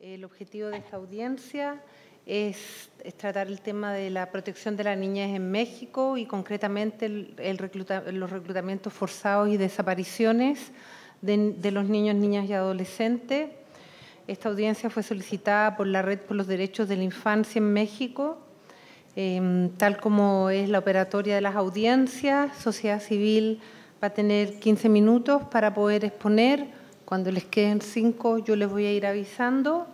El objetivo de esta audiencia es, tratar el tema de la protección de la niñez en México y concretamente el, los reclutamientos forzados y desapariciones de, los niños, niñas y adolescentes. Esta audiencia fue solicitada por la Red por los Derechos de la Infancia en México, em, tal como es la operatoria de las audiencias, sociedad civil va a tener 15 minutos para poder exponer cuando les queden cinco, yo les voy a ir avisando.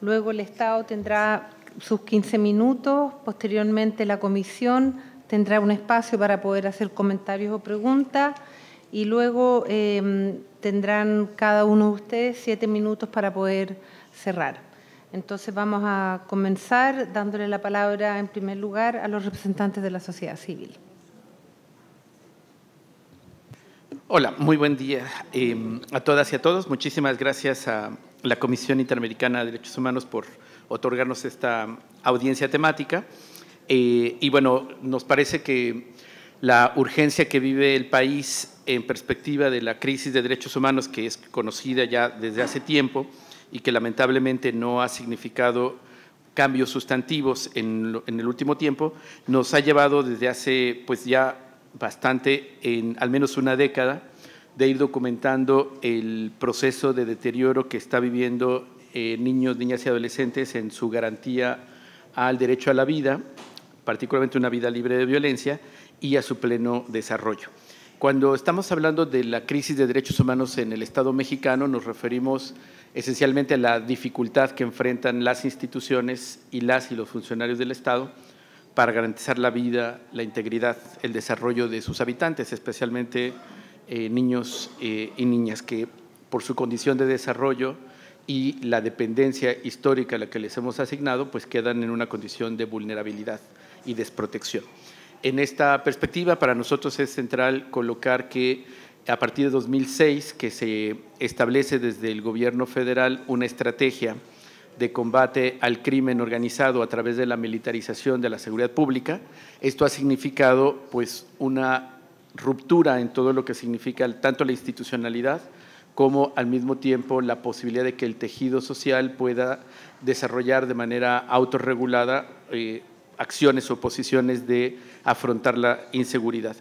Luego el Estado tendrá sus 15 minutos, posteriormente la comisión tendrá un espacio para poder hacer comentarios o preguntas y luego em, tendrán cada uno de ustedes siete minutos para poder cerrar. Entonces vamos a comenzar dándole la palabra en primer lugar a los representantes de la sociedad civil. Hola, muy buen día em, a todas y a todos. Muchísimas gracias a la Comisión Interamericana de Derechos Humanos por otorgarnos esta audiencia temática. Eh, y bueno, nos parece que la urgencia que vive el país en perspectiva de la crisis de derechos humanos, que es conocida ya desde hace tiempo y que lamentablemente no ha significado cambios sustantivos en, en el último tiempo, nos ha llevado desde hace pues ya bastante, en al menos una década, de ir documentando el proceso de deterioro que está viviendo eh, niños, niñas y adolescentes en su garantía al derecho a la vida, particularmente una vida libre de violencia, y a su pleno desarrollo. Cuando estamos hablando de la crisis de derechos humanos en el Estado mexicano, nos referimos esencialmente a la dificultad que enfrentan las instituciones y las y los funcionarios del Estado para garantizar la vida, la integridad, el desarrollo de sus habitantes, especialmente eh, niños eh, y niñas que por su condición de desarrollo y la dependencia histórica a la que les hemos asignado, pues quedan en una condición de vulnerabilidad y desprotección. En esta perspectiva, para nosotros es central colocar que a partir de 2006, que se establece desde el gobierno federal una estrategia de combate al crimen organizado a través de la militarización de la seguridad pública. Esto ha significado pues, una ruptura en todo lo que significa tanto la institucionalidad como al mismo tiempo la posibilidad de que el tejido social pueda desarrollar de manera autorregulada eh, acciones o posiciones de afrontar la inseguridad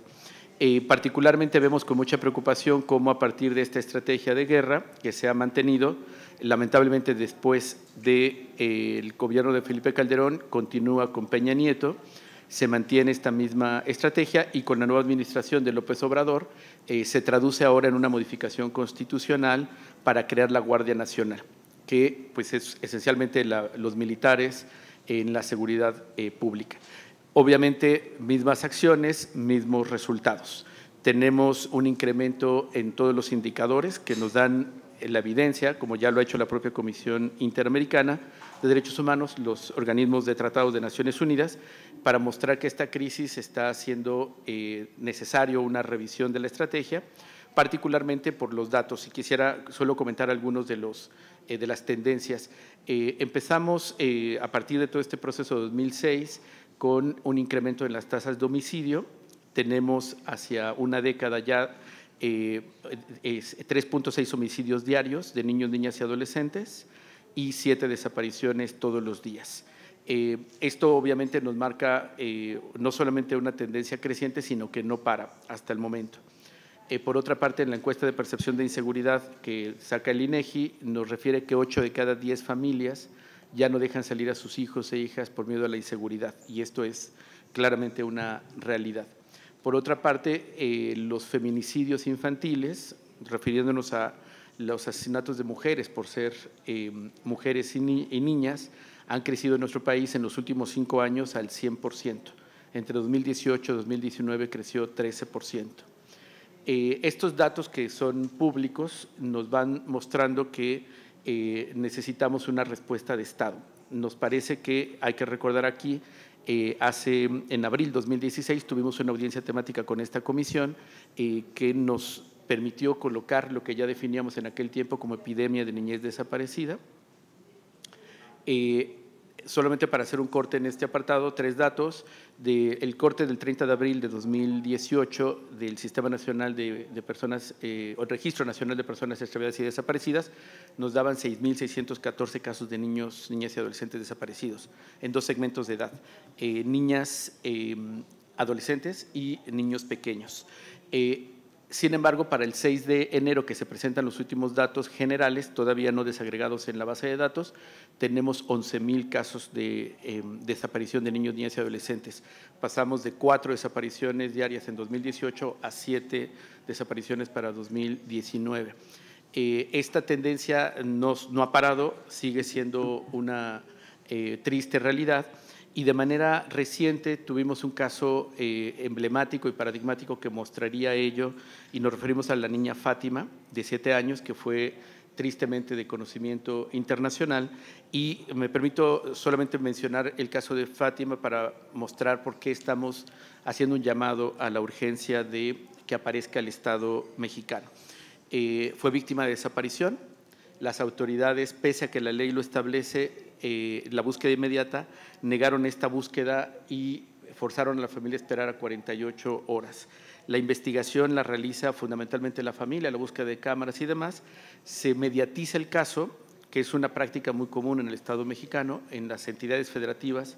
particularmente vemos con mucha preocupación cómo a partir de esta estrategia de guerra que se ha mantenido, lamentablemente después del de, eh, el gobierno de Felipe Calderón, continúa con Peña Nieto, se mantiene esta misma estrategia y con la nueva administración de López Obrador eh, se traduce ahora en una modificación constitucional para crear la Guardia Nacional, que pues es esencialmente los militares en la seguridad eh, pública. Obviamente, mismas acciones, mismos resultados. Tenemos un incremento en todos los indicadores que nos dan la evidencia, como ya lo ha hecho la propia Comisión Interamericana de Derechos Humanos, los organismos de tratados de Naciones Unidas, para mostrar que esta crisis está haciendo necesaria eh, necesario una revisión de la estrategia, particularmente por los datos. Y quisiera solo comentar algunos de los eh, de las tendencias. Eh, empezamos a partir de todo este proceso de 2006 con un incremento en las tasas de homicidio. Tenemos hacia una década ya 3.6 eh, homicidios diarios de niños, niñas y adolescentes y 7 desapariciones todos los días. Eh, esto obviamente nos marca eh, no solamente una tendencia creciente, sino que no para hasta el momento. por otra parte, en la encuesta de percepción de inseguridad que saca el INEGI, e nos refiere que 8 de cada 10 familias ya no dejan salir a sus hijos e hijas por miedo a la inseguridad y esto es claramente una realidad. Por otra parte, eh, los feminicidios infantiles, refiriéndonos a los asesinatos de mujeres por ser em, mujeres y, niñas, han crecido en nuestro país en los últimos cinco años al 100%. Entre 2018 y 2019 creció 13%. Eh, estos datos que son públicos nos van mostrando que eh, necesitamos una respuesta de Estado. Nos parece que hay que recordar aquí, eh, hace en abril 2016 tuvimos una audiencia temática con esta comisión eh, que nos permitió colocar lo que ya definíamos en aquel tiempo como epidemia de niñez desaparecida solamente para hacer un corte en este apartado, tres datos del corte del 30 de abril de 2018 del Sistema Nacional de, Personas, eh, o Registro Nacional de Personas Extraviadas y Desaparecidas, nos daban 6.614 casos de niños, niñas y adolescentes desaparecidos en dos segmentos de edad, eh, niñas, eh, adolescentes y niños pequeños. Sin embargo, para el 6 de enero que se presentan los últimos datos generales, todavía no desagregados en la base de datos, tenemos 11.000 casos de eh, desaparición de niños, niñas y adolescentes. Pasamos de cuatro desapariciones diarias en 2018 a siete desapariciones para 2019. Eh, esta tendencia no, ha parado, sigue siendo una eh, triste realidad y de manera reciente tuvimos un caso eh, emblemático y paradigmático que mostraría ello y nos referimos a la niña Fátima de siete años que fue tristemente de conocimiento internacional y me permito solamente mencionar el caso de Fátima para mostrar por qué estamos haciendo un llamado a la urgencia de que aparezca el Estado mexicano. Eh, fue víctima de desaparición, las autoridades, pese a que la ley lo establece, eh, la búsqueda inmediata, negaron esta búsqueda y forzaron a la familia a esperar a 48 horas. La investigación la realiza fundamentalmente la familia, la búsqueda de cámaras y demás. Se mediatiza el caso, que es una práctica muy común en el Estado mexicano, en las entidades federativas,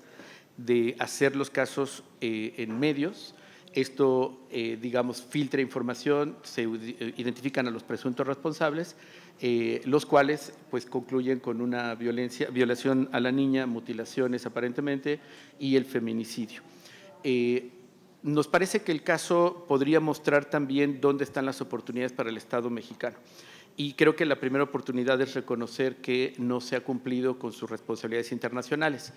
de hacer los casos eh, en medios. Esto, eh, digamos, filtra información, se identifican a los presuntos responsables eh, los cuales pues concluyen con una violencia, violación a la niña, mutilaciones aparentemente y el feminicidio. Eh, nos parece que el caso podría mostrar también dónde están las oportunidades para el Estado mexicano. Y creo que la primera oportunidad es reconocer que no se ha cumplido con sus responsabilidades internacionales.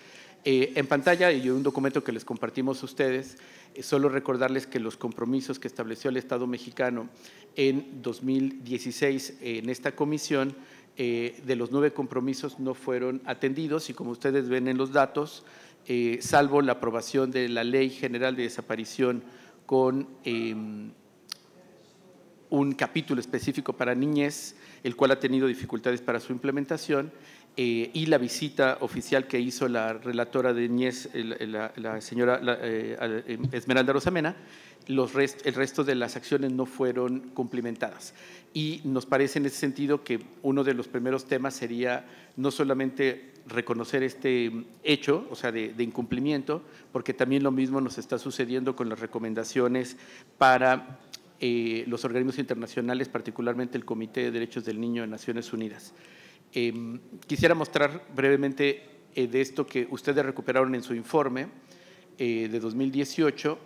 Eh, en pantalla, y un documento que les compartimos a ustedes, eh, solo recordarles que los compromisos que estableció el Estado mexicano en 2016 en esta comisión, eh, de los nueve compromisos no fueron atendidos y como ustedes ven en los datos, salvo la aprobación de la Ley General de Desaparición con em, un capítulo específico para niñez, el cual ha tenido dificultades para su implementación, eh, y la visita oficial que hizo la relatora de niñez, la, señora eh, em, Esmeralda Rosamena, los el resto de las acciones no fueron cumplimentadas. Y nos parece en ese sentido que uno de los primeros temas sería no solamente reconocer este hecho, o sea, de, incumplimiento, porque también lo mismo nos está sucediendo con las recomendaciones para eh, los organismos internacionales, particularmente el Comité de Derechos del Niño de Naciones Unidas. Em, quisiera mostrar brevemente eh, de esto que ustedes recuperaron en su informe eh, de 2018,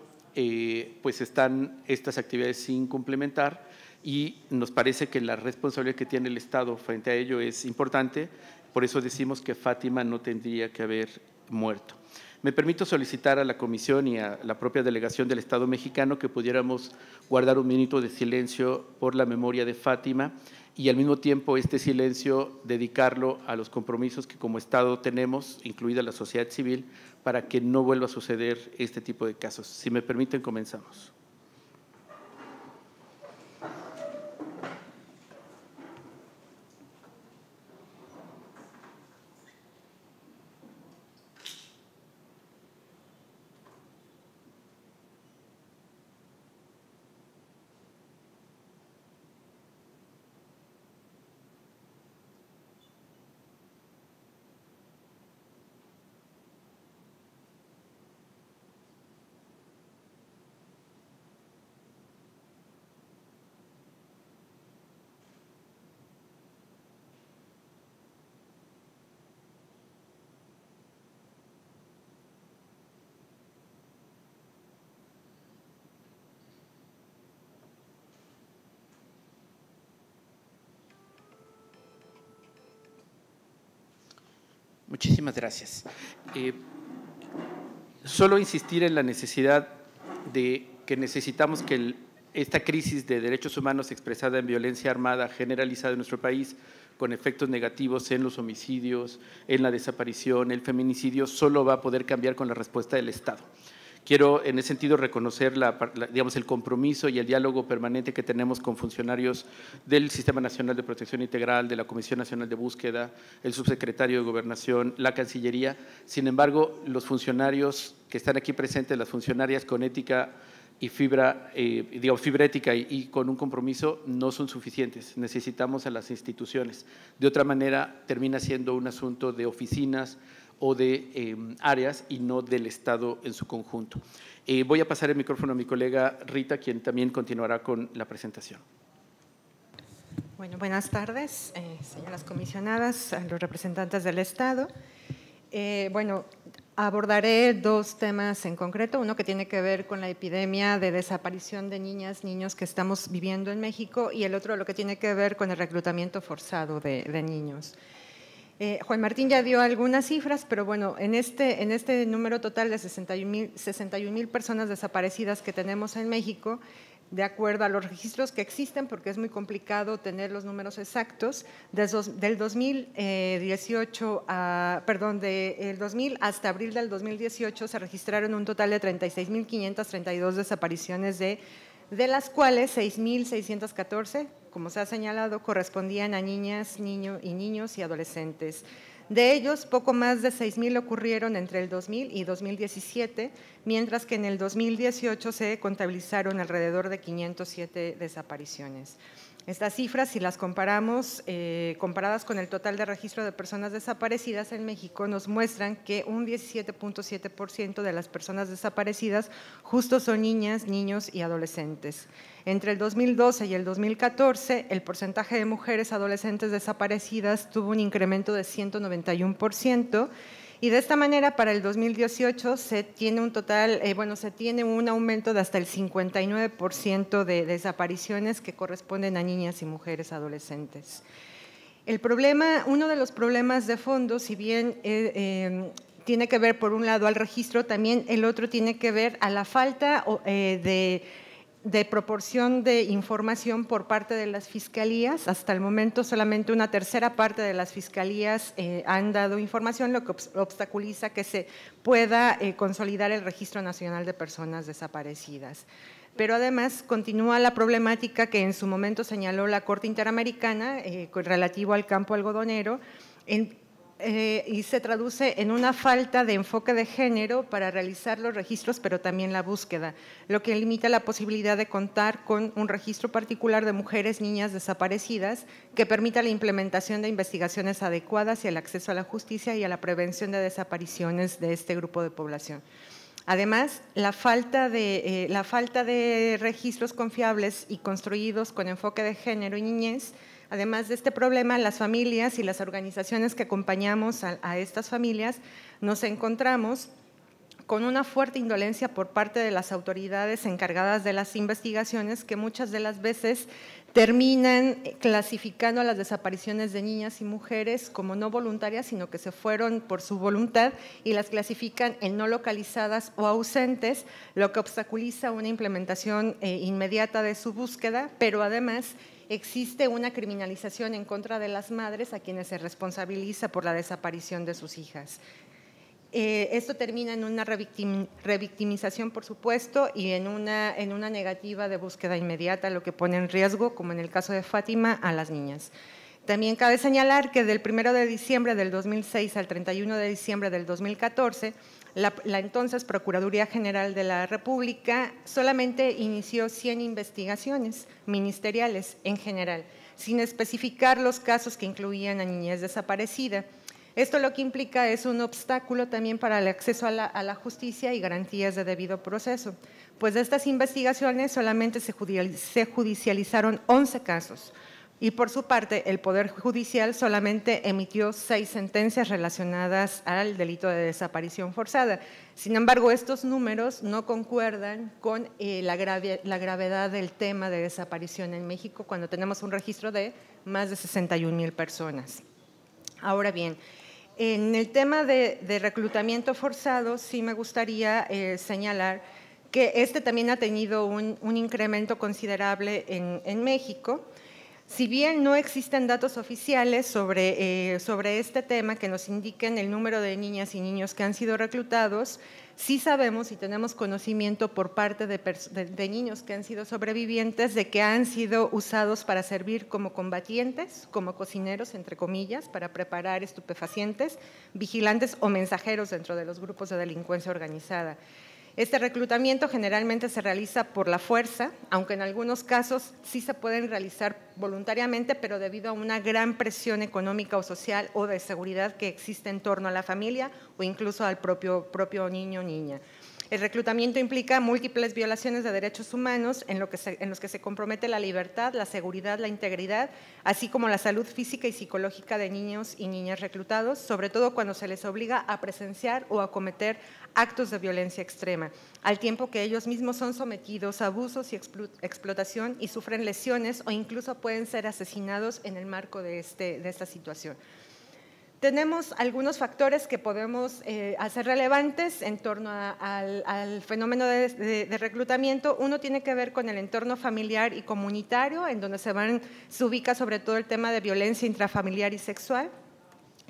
pues están estas actividades sin complementar y nos parece que la responsabilidad que tiene el Estado frente a ello es importante, por eso decimos que Fátima no tendría que haber muerto. Me permito solicitar a la Comisión y a la propia delegación del Estado mexicano que pudiéramos guardar un minuto de silencio por la memoria de Fátima y al mismo tiempo este silencio dedicarlo a los compromisos que como Estado tenemos, incluida la sociedad civil, para que no vuelva a suceder este tipo de casos. Si me permiten, comenzamos. Muchísimas gracias. Eh, solo insistir en la necesidad de que necesitamos que esta crisis de derechos humanos expresada en violencia armada generalizada en nuestro país, con efectos negativos en los homicidios, en la desaparición, el feminicidio, solo va a poder cambiar con la respuesta del Estado. Quiero en ese sentido reconocer el compromiso y el diálogo permanente que tenemos con funcionarios del Sistema Nacional de Protección Integral, de la Comisión Nacional de Búsqueda, el subsecretario de Gobernación, la Cancillería. Sin embargo, los funcionarios que están aquí presentes, las funcionarias con ética y fibra, eh, digo, y, con un compromiso no son suficientes. Necesitamos a las instituciones. De otra manera, termina siendo un asunto de oficinas, o de em, áreas y no del Estado en su conjunto. Eh, voy a pasar el micrófono a mi colega Rita, quien también continuará con la presentación. Bueno, buenas tardes, eh, señoras comisionadas, a los representantes del Estado. Eh, bueno, abordaré dos temas en concreto, uno que tiene que ver con la epidemia de desaparición de niñas, niños que estamos viviendo en México y el otro lo que tiene que ver con el reclutamiento forzado de, de niños. Eh, Juan Martín ya dio algunas cifras, pero bueno, en este, en este número total de 61 mil personas desaparecidas que tenemos en México, de acuerdo a los registros que existen, porque es muy complicado tener los números exactos, desde, del 2018, eh, perdón, del 2000 hasta abril del 2018 se registraron un total de 36.532 desapariciones, de, de las cuales 6.614 como se ha señalado, correspondían a niñas, niños y niños y adolescentes. De ellos, poco más de 6.000 ocurrieron entre el 2000 y 2017, mientras que en el 2018 se contabilizaron alrededor de 507 desapariciones. Estas cifras, si las comparamos, eh, comparadas con el total de registro de personas desaparecidas en México, nos muestran que un 17.7% de las personas desaparecidas justo son niñas, niños y adolescentes. Entre el 2012 y el 2014, el porcentaje de mujeres adolescentes desaparecidas tuvo un incremento de 191%. Y de esta manera, para el 2018 se tiene un total, eh, bueno, se tiene un aumento de hasta el 59% de desapariciones que corresponden a niñas y mujeres adolescentes. El problema, uno de los problemas de fondo, si bien eh, em, tiene que ver por un lado al registro, también el otro tiene que ver a la falta eh, de de proporción de información por parte de las fiscalías. Hasta el momento solamente una tercera parte de las fiscalías eh, han dado información, lo que obstaculiza que se pueda eh, consolidar el Registro Nacional de Personas Desaparecidas. Pero además continúa la problemática que en su momento señaló la Corte Interamericana eh, relativo al campo algodonero, eh, y se traduce en una falta de enfoque de género para realizar los registros, pero también la búsqueda, lo que limita la posibilidad de contar con un registro particular de mujeres, niñas desaparecidas, que permita la implementación de investigaciones adecuadas y el acceso a la justicia y a la prevención de desapariciones de este grupo de población. Además, la de, eh, la falta de registros confiables y construidos con enfoque de género y niñez Además de este problema, las familias y las organizaciones que acompañamos a, estas familias nos encontramos con una fuerte indolencia por parte de las autoridades encargadas de las investigaciones que muchas de las veces terminan clasificando las desapariciones de niñas y mujeres como no voluntarias, sino que se fueron por su voluntad y las clasifican en no localizadas o ausentes, lo que obstaculiza una implementación eh, inmediata de su búsqueda, pero además existe una criminalización en contra de las madres a quienes se responsabiliza por la desaparición de sus hijas. Eh, esto termina en una revictimización, por supuesto, y en una, en una negativa de búsqueda inmediata, lo que pone en riesgo, como en el caso de Fátima, a las niñas. También cabe señalar que del 1 de diciembre del 2006 al 31 de diciembre del 2014, la, entonces Procuraduría General de la República solamente inició 100 investigaciones ministeriales en general, sin especificar los casos que incluían a niñez desaparecida. Esto lo que implica es un obstáculo también para el acceso a la justicia y garantías de debido proceso, pues de estas investigaciones solamente se, judicializaron 11 casos, y por su parte, el Poder Judicial solamente emitió seis sentencias relacionadas al delito de desaparición forzada. Sin embargo, estos números no concuerdan con eh, la, gravedad del tema de desaparición en México cuando tenemos un registro de más de 61 mil personas. Ahora bien, en el tema de, reclutamiento forzado, sí me gustaría eh, señalar que este también ha tenido un, incremento considerable en México. Si bien no existen datos oficiales sobre, eh, sobre este tema que nos indiquen el número de niñas y niños que han sido reclutados, sí sabemos y tenemos conocimiento por parte de, niños que han sido sobrevivientes de que han sido usados para servir como combatientes, como cocineros, entre comillas, para preparar estupefacientes, vigilantes o mensajeros dentro de los grupos de delincuencia organizada. Este reclutamiento generalmente se realiza por la fuerza, aunque en algunos casos sí se pueden realizar voluntariamente, pero debido a una gran presión económica o social o de seguridad que existe en torno a la familia o incluso al propio, propio niño o niña. El reclutamiento implica múltiples violaciones de derechos humanos en, los que se compromete la libertad, la seguridad, la integridad, así como la salud física y psicológica de niños y niñas reclutados, sobre todo cuando se les obliga a presenciar o a cometer actos de violencia extrema, al tiempo que ellos mismos son sometidos a abusos y explotación y sufren lesiones o incluso pueden ser asesinados en el marco de este, esta situación tenemos algunos factores que podemos eh, hacer relevantes en torno al, fenómeno de, reclutamiento. Uno tiene que ver con el entorno familiar y comunitario, en donde se ubica sobre todo el tema de violencia intrafamiliar y sexual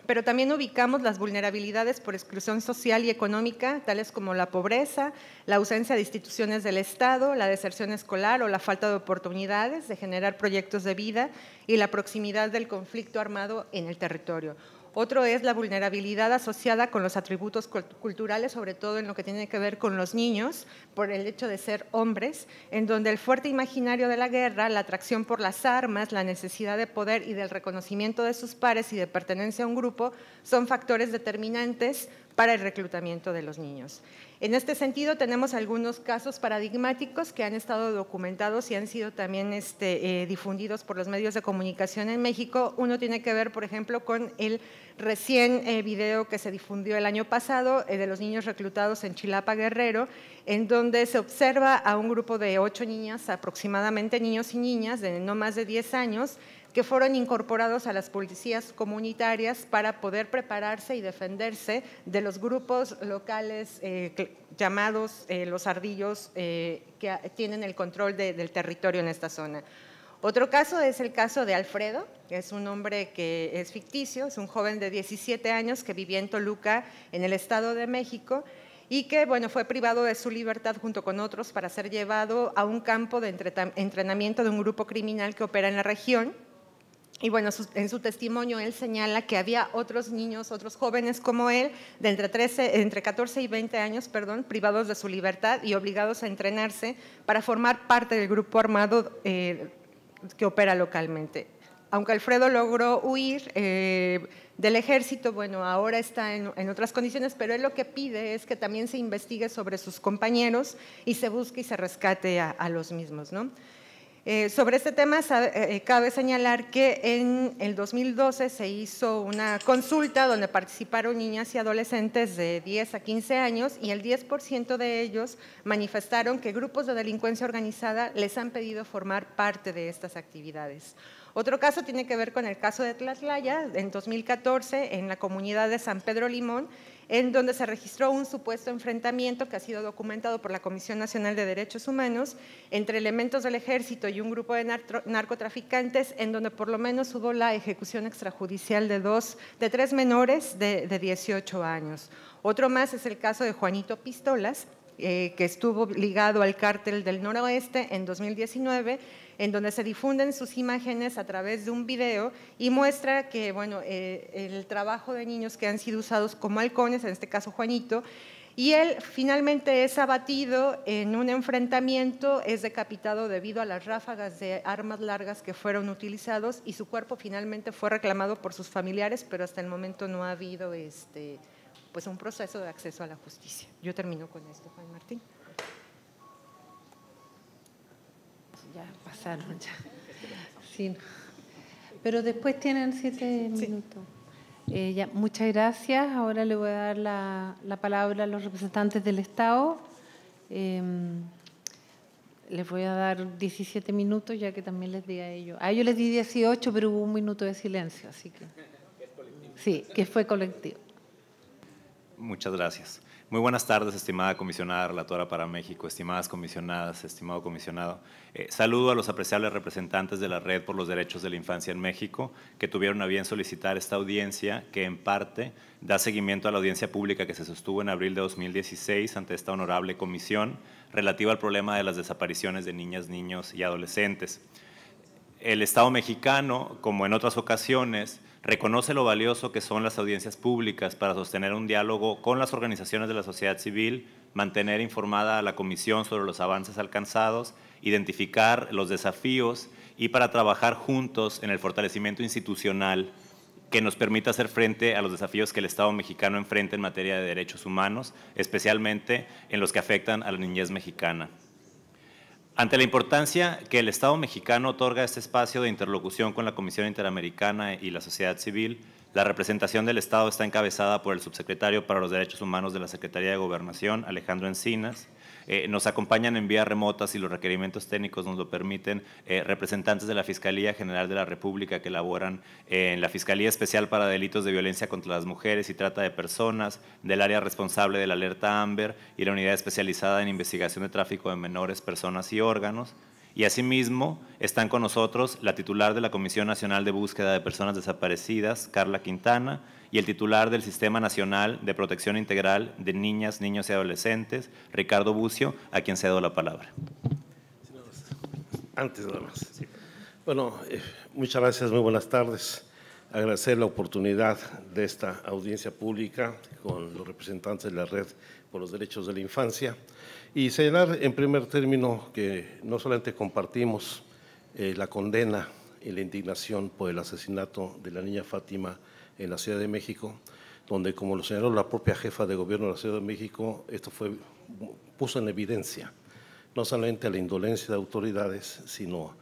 pero también ubicamos las vulnerabilidades por exclusión social y económica, tales como la pobreza, la ausencia de instituciones del Estado, la deserción escolar o la falta de oportunidades de generar proyectos de vida y la proximidad del conflicto armado en el territorio. Otro es la vulnerabilidad asociada con los atributos culturales, sobre todo en lo que tiene que ver con los niños, por el hecho de ser hombres, en donde el fuerte imaginario de la guerra, la atracción por las armas, la necesidad de poder y del reconocimiento de sus pares y de pertenencia a un grupo son factores determinantes para el reclutamiento de los niños. En este sentido, tenemos algunos casos paradigmáticos que han estado documentados y han sido también este, eh, difundidos por los medios de comunicación en México. Uno tiene que ver, por ejemplo, con el recién eh, video que se difundió el año pasado eh, de los niños reclutados en Chilapa Guerrero, en donde se observa a un grupo de ocho niñas, aproximadamente niños y niñas de no más de 10 años, que fueron incorporados a las policías comunitarias para poder prepararse y defenderse de los grupos locales eh, llamados eh, los ardillos eh, que tienen el control del territorio en esta zona. Otro caso es el caso de Alfredo, que es un hombre que es ficticio, es un joven de 17 años que vivía en Toluca, en el Estado de México, y que bueno, fue privado de su libertad junto con otros para ser llevado a un campo de entrenamiento de un grupo criminal que opera en la región y bueno, en su testimonio él señala que había otros niños, otros jóvenes como él, de entre, 13, 14 y 20 años, perdón, privados de su libertad y obligados a entrenarse para formar parte del grupo armado eh, que opera localmente. Aunque Alfredo logró huir eh, del ejército, bueno, ahora está en, otras condiciones, pero él lo que pide es que también se investigue sobre sus compañeros y se busque y se rescate a, a los mismos, ¿no? Eh, sobre este tema eh, cabe señalar que en el 2012 se hizo una consulta donde participaron niñas y adolescentes de 10 a 15 años y el 10% de ellos manifestaron que grupos de delincuencia organizada les han pedido formar parte de estas actividades. Otro caso tiene que ver con el caso de Tlatlaya, en 2014, en la comunidad de San Pedro Limón, en donde se registró un supuesto enfrentamiento que ha sido documentado por la Comisión Nacional de Derechos Humanos entre elementos del ejército y un grupo de narcotraficantes, en donde por lo menos hubo la ejecución extrajudicial de, dos, de tres menores de, 18 años. Otro más es el caso de Juanito Pistolas, eh, que estuvo ligado al cártel del noroeste en 2019, en donde se difunden sus imágenes a través de un video y muestra que, bueno, eh, el trabajo de niños que han sido usados como halcones, en este caso Juanito, y él finalmente es abatido en un enfrentamiento, es decapitado debido a las ráfagas de armas largas que fueron utilizados y su cuerpo finalmente fue reclamado por sus familiares, pero hasta el momento no ha habido este, pues un proceso de acceso a la justicia. Yo termino con esto, Juan Martín. ya pasaron ya. Pero después tienen siete minutos. Eh, muchas gracias. Ahora le voy a dar la, palabra a los representantes del Estado. Em, les voy a dar 17 minutos, ya que también les di a ellos. A ellos les di 18, pero hubo un minuto de silencio, así que. Sí, que fue colectivo. Muchas gracias. Muy buenas tardes, estimada comisionada relatora para México, estimadas comisionadas, estimado comisionado. Eh, saludo a los apreciables representantes de la Red por los Derechos de la Infancia en México que tuvieron a bien solicitar esta audiencia que en parte da seguimiento a la audiencia pública que se sostuvo en abril de 2016 ante esta honorable comisión relativa al problema de las desapariciones de niñas, niños y adolescentes. El Estado mexicano, como en otras ocasiones, reconoce lo valioso que son las audiencias públicas para sostener un diálogo con las organizaciones de la sociedad civil, mantener informada a la Comisión sobre los avances alcanzados, identificar los desafíos y para trabajar juntos en el fortalecimiento institucional que nos permita hacer frente a los desafíos que el Estado mexicano enfrenta en materia de derechos humanos, especialmente en los que afectan a la niñez mexicana. Ante la importancia que el Estado mexicano otorga a este espacio de interlocución con la Comisión Interamericana y la sociedad civil, la representación del Estado está encabezada por el subsecretario para los Derechos Humanos de la Secretaría de Gobernación, Alejandro Encinas, eh, nos acompañan en vía remotas si los requerimientos técnicos nos lo permiten, eh, representantes de la Fiscalía General de la República que laboran eh, en la Fiscalía Especial para Delitos de Violencia contra las Mujeres y Trata de Personas, del área responsable de la alerta AMBER y la unidad especializada en investigación de tráfico de menores, personas y órganos. Y asimismo están con nosotros la titular de la Comisión Nacional de Búsqueda de Personas Desaparecidas, Carla Quintana, y el titular del Sistema Nacional de Protección Integral de Niñas, Niños y Adolescentes, Ricardo Bucio, a quien cedo la palabra. Antes nada más. Bueno, eh, muchas gracias, muy buenas tardes. Agradecer la oportunidad de esta audiencia pública con los representantes de la Red por los Derechos de la Infancia y señalar en primer término que no solamente compartimos eh, la condena y la indignación por el asesinato de la niña Fátima en la Ciudad de México, donde, como lo señaló la propia jefa de gobierno de la Ciudad de México, esto fue, puso en evidencia no solamente la indolencia de autoridades, sino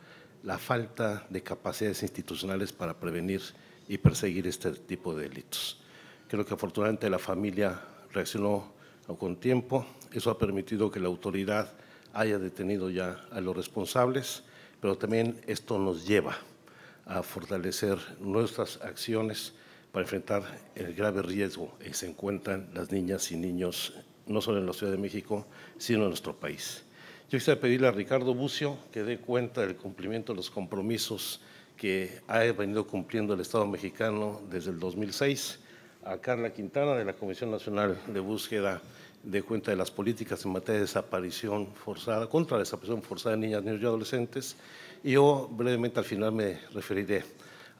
la falta de capacidades institucionales para prevenir y perseguir este tipo de delitos. Creo que afortunadamente la familia reaccionó con tiempo, eso ha permitido que la autoridad haya detenido ya a los responsables, pero también esto nos lleva a fortalecer nuestras acciones para enfrentar el grave riesgo que se encuentran las niñas y niños, no solo en la Ciudad de México, sino en nuestro país. Yo quisiera pedirle a Ricardo Bucio que dé cuenta del cumplimiento de los compromisos que ha venido cumpliendo el Estado mexicano desde el 2006, a Carla Quintana de la Comisión Nacional de Búsqueda de cuenta de las políticas en materia de desaparición forzada, contra la desaparición forzada de niñas, niños y adolescentes, y yo brevemente al final me referiré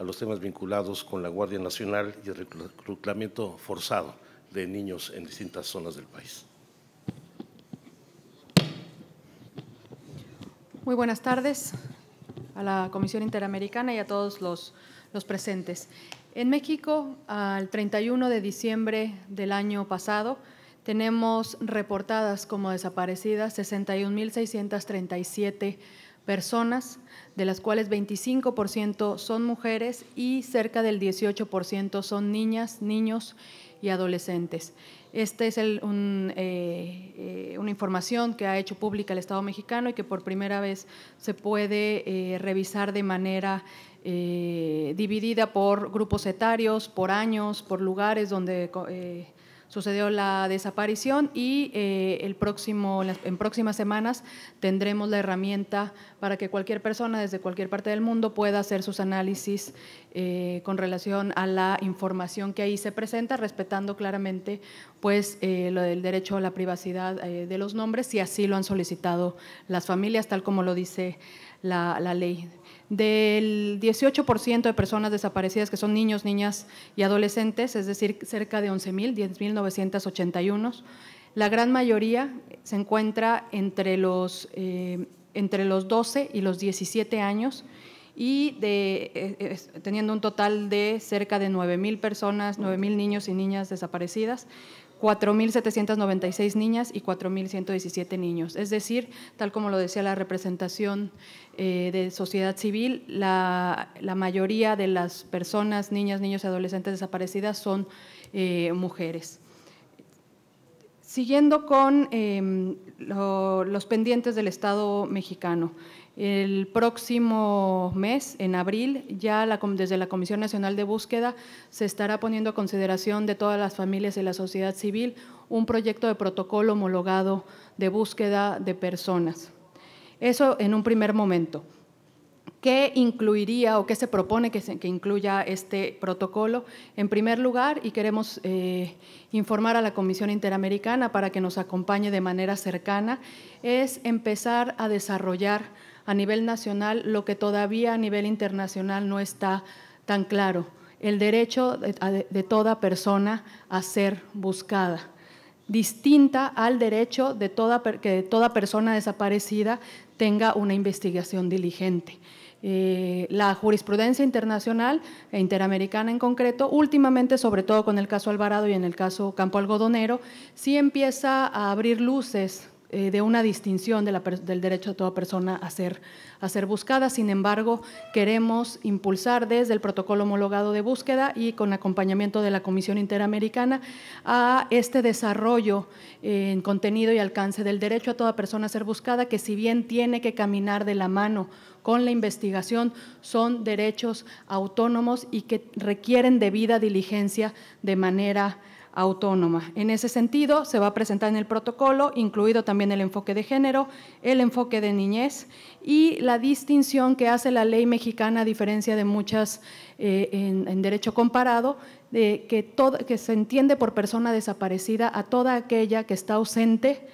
a los temas vinculados con la Guardia Nacional y el reclutamiento forzado de niños en distintas zonas del país. Muy buenas tardes a la Comisión Interamericana y a todos los, presentes. En México, al 31 de diciembre del año pasado, tenemos reportadas como desaparecidas 61.637 personas, de las cuales 25% son mujeres y cerca del 18% son niñas, niños y adolescentes. Esta es eh, eh, una información que ha hecho pública el Estado mexicano y que por primera vez se puede eh, revisar de manera dividida por grupos etarios, por años, por lugares donde sucedió la desaparición y eh, el próximo, en próximas semanas tendremos la herramienta para que cualquier persona desde cualquier parte del mundo pueda hacer sus análisis eh, con relación a la información que ahí se presenta, respetando claramente pues, eh, lo del derecho a la privacidad de los nombres, si así lo han solicitado las familias, tal como lo dice la ley del 18% de personas desaparecidas, que son niños, niñas y adolescentes, es decir, cerca de 11.000, 10.981, la gran mayoría se encuentra entre los, eh, entre los 12 y los 17 años y eh, teniendo un total de cerca de 9.000 personas, 9.000 niños y niñas desaparecidas. 4.796 niñas y 4.117 niños. Es decir, tal como lo decía la representación eh, de sociedad civil, la, mayoría de las personas, niñas, niños y adolescentes desaparecidas son eh, mujeres. Siguiendo con em, los pendientes del Estado mexicano. El próximo mes, en abril, ya desde la Comisión Nacional de Búsqueda se estará poniendo a consideración de todas las familias y la sociedad civil un proyecto de protocolo homologado de búsqueda de personas. Eso en un primer momento. ¿Qué incluiría o qué se propone que, incluya este protocolo? En primer lugar, y queremos eh, informar a la Comisión Interamericana para que nos acompañe de manera cercana, es empezar a desarrollar a nivel nacional lo que todavía a nivel internacional no está tan claro, el derecho de, toda persona a ser buscada distinta al derecho de toda, que toda persona desaparecida tenga una investigación diligente. Eh, la jurisprudencia internacional e interamericana en concreto, últimamente, sobre todo con el caso Alvarado y en el caso Campo Algodonero, sí empieza a abrir luces eh, de una distinción del derecho a toda persona a ser, a ser buscada. Sin embargo, queremos impulsar desde el protocolo homologado de búsqueda y con acompañamiento de la Comisión Interamericana a este desarrollo eh, en contenido y alcance del derecho a toda persona a ser buscada, que si bien tiene que caminar de la mano con la investigación son derechos autónomos y que requieren debida diligencia de manera autónoma. En ese sentido, se va a presentar en el protocolo, incluido también el enfoque de género, el enfoque de niñez y la distinción que hace la ley mexicana, a diferencia de muchas eh, en, derecho comparado, de que, que se entiende por persona desaparecida a toda aquella que está ausente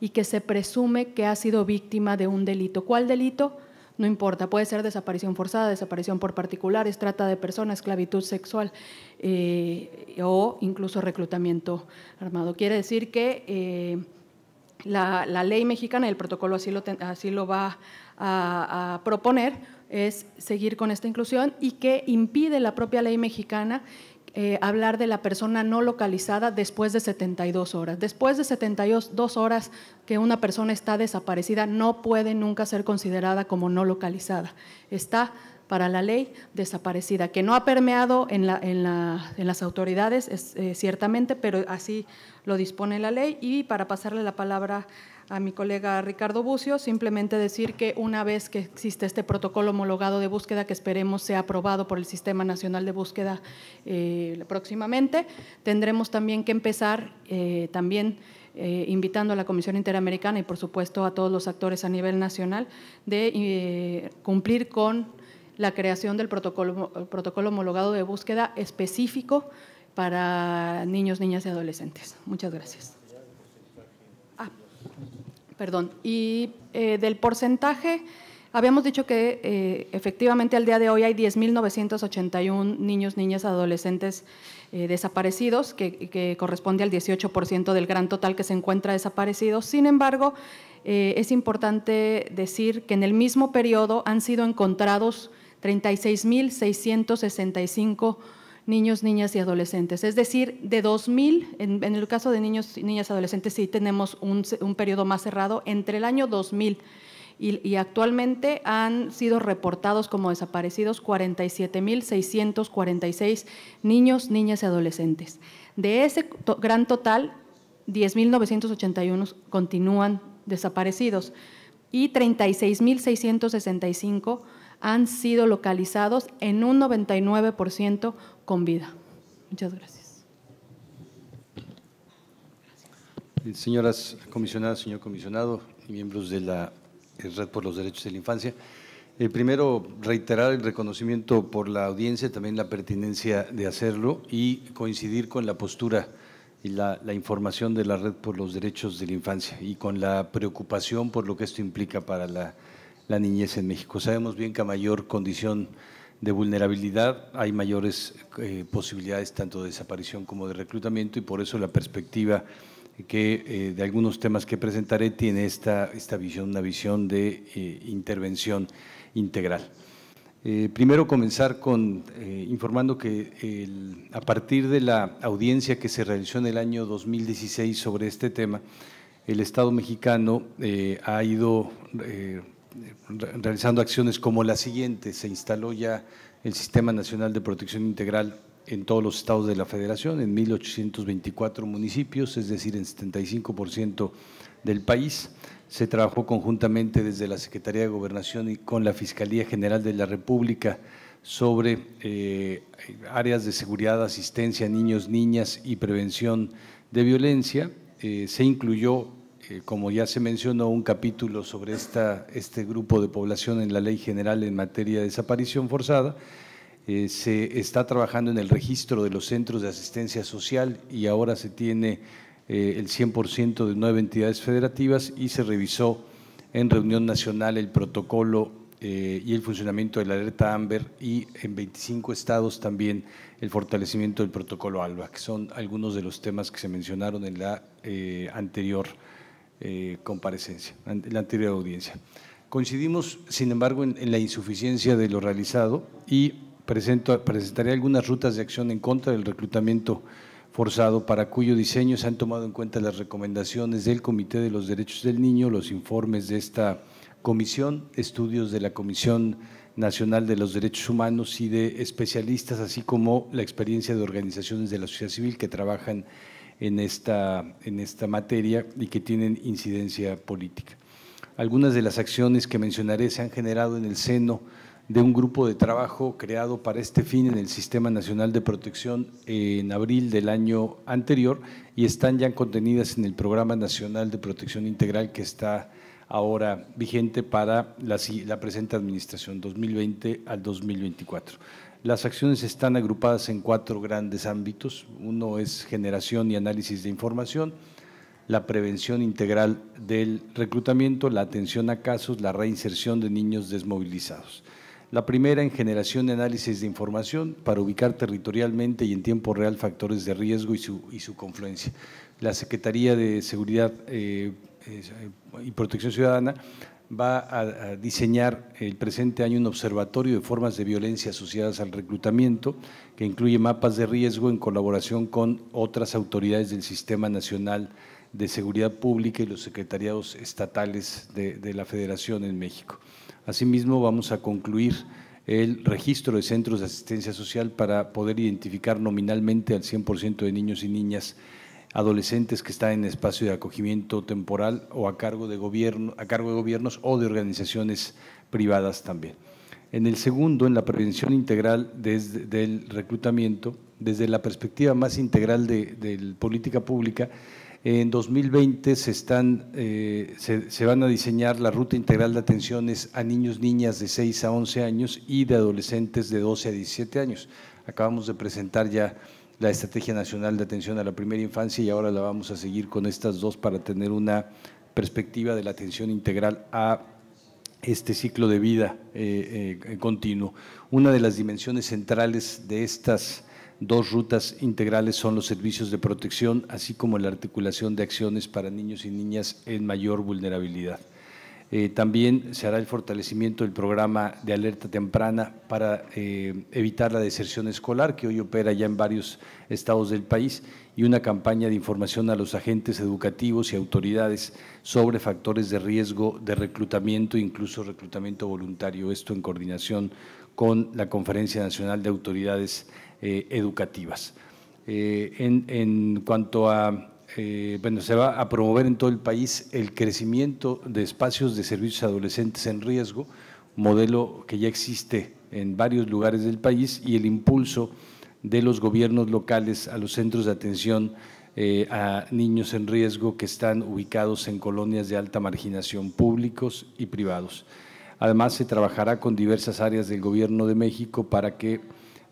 y que se presume que ha sido víctima de un delito. ¿Cuál delito? no importa, puede ser desaparición forzada, desaparición por particulares, trata de personas, esclavitud sexual eh, o incluso reclutamiento armado. Quiere decir que eh, la, ley mexicana el protocolo así lo, así lo va a proponer, es seguir con esta inclusión y que impide la propia ley mexicana eh, hablar de la persona no localizada después de 72 horas. Después de 72 horas que una persona está desaparecida, no puede nunca ser considerada como no localizada. Está para la ley desaparecida, que no ha permeado en, la, en, las autoridades, eh, ciertamente, pero así lo dispone la ley. Y para pasarle la palabra a mi colega Ricardo Bucio, simplemente decir que una vez que existe este protocolo homologado de búsqueda que esperemos sea aprobado por el Sistema Nacional de Búsqueda eh, próximamente, tendremos también que empezar eh, también eh, invitando a la Comisión Interamericana y por supuesto a todos los actores a nivel nacional de cumplir con la creación del protocolo, protocolo homologado de búsqueda específico para niños, niñas y adolescentes. Muchas gracias. Perdón. Y eh, del porcentaje, habíamos dicho que eh, efectivamente al día de hoy hay 10.981 niños, niñas, adolescentes eh, desaparecidos, que, que, corresponde al 18% del gran total que se encuentra desaparecido. Sin embargo, es importante decir que en el mismo periodo han sido encontrados 36.665 niños, niñas y adolescentes. Es decir, de 2000, en, el caso de niños, y niñas y adolescentes sí tenemos un, periodo más cerrado, entre el año 2000 y, y actualmente han sido reportados como desaparecidos 47.646 niños, niñas y adolescentes. De ese gran total, 10.981 continúan desaparecidos y 36.665 han sido localizados en un 99% con vida. Muchas gracias. Eh, señoras comisionadas, señor comisionado miembros de la eh, Red por los Derechos de la Infancia, eh, primero, reiterar el reconocimiento por la audiencia, también la pertinencia de hacerlo y coincidir con la postura y la, información de la Red por los Derechos de la Infancia y con la preocupación por lo que esto implica para la la niñez en México. Sabemos bien que a mayor condición de vulnerabilidad hay mayores eh, posibilidades tanto de desaparición como de reclutamiento y por eso la perspectiva que eh, de algunos temas que presentaré tiene esta, esta visión, una visión de eh, intervención integral. primero comenzar con informando que a partir de la audiencia que se realizó en el año 2016 sobre este tema, el Estado mexicano ha ido realizando acciones como la siguiente. Se instaló ya el Sistema Nacional de Protección Integral en todos los estados de la federación, en 1.824 municipios, es decir, en 75% del país. Se trabajó conjuntamente desde la Secretaría de Gobernación y con la Fiscalía General de la República sobre eh, áreas de seguridad, asistencia a niños, niñas y prevención de violencia. Eh, se incluyó como ya se mencionó, un capítulo sobre este grupo de población en la Ley General en materia de desaparición forzada. Eh, se está trabajando en el registro de los centros de asistencia social y ahora se tiene eh, el 100% de nueve entidades federativas y se revisó en reunión nacional el protocolo eh, y el funcionamiento de la alerta AMBER y en 25 estados también el fortalecimiento del protocolo ALBA, que son algunos de los temas que se mencionaron en la anterior eh, comparecencia, la anterior audiencia. Coincidimos, sin embargo, en, la insuficiencia de lo realizado y presento, presentaré algunas rutas de acción en contra del reclutamiento forzado para cuyo diseño se han tomado en cuenta las recomendaciones del Comité de los Derechos del Niño, los informes de esta comisión, estudios de la Comisión Nacional de los Derechos Humanos y de especialistas, así como la experiencia de organizaciones de la sociedad civil que trabajan en esta, en esta materia y que tienen incidencia política. Algunas de las acciones que mencionaré se han generado en el seno de un grupo de trabajo creado para este fin en el Sistema Nacional de Protección en abril del año anterior y están ya contenidas en el Programa Nacional de Protección Integral que está ahora vigente para la, la presente administración 2020 al 2024. Las acciones están agrupadas en cuatro grandes ámbitos. Uno es generación y análisis de información, la prevención integral del reclutamiento, la atención a casos, la reinserción de niños desmovilizados. La primera en generación y análisis de información para ubicar territorialmente y en tiempo real factores de riesgo y su, y su confluencia. La Secretaría de Seguridad eh, eh, y Protección Ciudadana va a, diseñar el presente año un observatorio de formas de violencia asociadas al reclutamiento, que incluye mapas de riesgo en colaboración con otras autoridades del Sistema Nacional de Seguridad Pública y los secretariados estatales de, la Federación en México. Asimismo, vamos a concluir el registro de centros de asistencia social para poder identificar nominalmente al 100% de niños y niñas adolescentes que están en espacio de acogimiento temporal o a cargo de, gobierno, a cargo de gobiernos o de organizaciones privadas también. En el segundo, en la prevención integral del reclutamiento, desde la perspectiva más integral de, política pública, en 2020 se, están, eh, se, se, van a diseñar la ruta integral de atenciones a niños, niñas de 6 a 11 años y de adolescentes de 12 a 17 años. Acabamos de presentar ya la Estrategia Nacional de Atención a la Primera Infancia y ahora la vamos a seguir con estas dos para tener una perspectiva de la atención integral a este ciclo de vida eh, eh, continuo. Una de las dimensiones centrales de estas dos rutas integrales son los servicios de protección, así como la articulación de acciones para niños y niñas en mayor vulnerabilidad. Eh, también se hará el fortalecimiento del programa de alerta temprana para eh, evitar la deserción escolar, que hoy opera ya en varios estados del país, y una campaña de información a los agentes educativos y autoridades sobre factores de riesgo de reclutamiento, incluso reclutamiento voluntario, esto en coordinación con la Conferencia Nacional de Autoridades eh, Educativas. en cuanto a eh, bueno, se va a promover en todo el país el crecimiento de espacios de servicios adolescentes en riesgo, modelo que ya existe en varios lugares del país, y el impulso de los gobiernos locales a los centros de atención eh, a niños en riesgo que están ubicados en colonias de alta marginación públicos y privados. Además, se trabajará con diversas áreas del Gobierno de México para que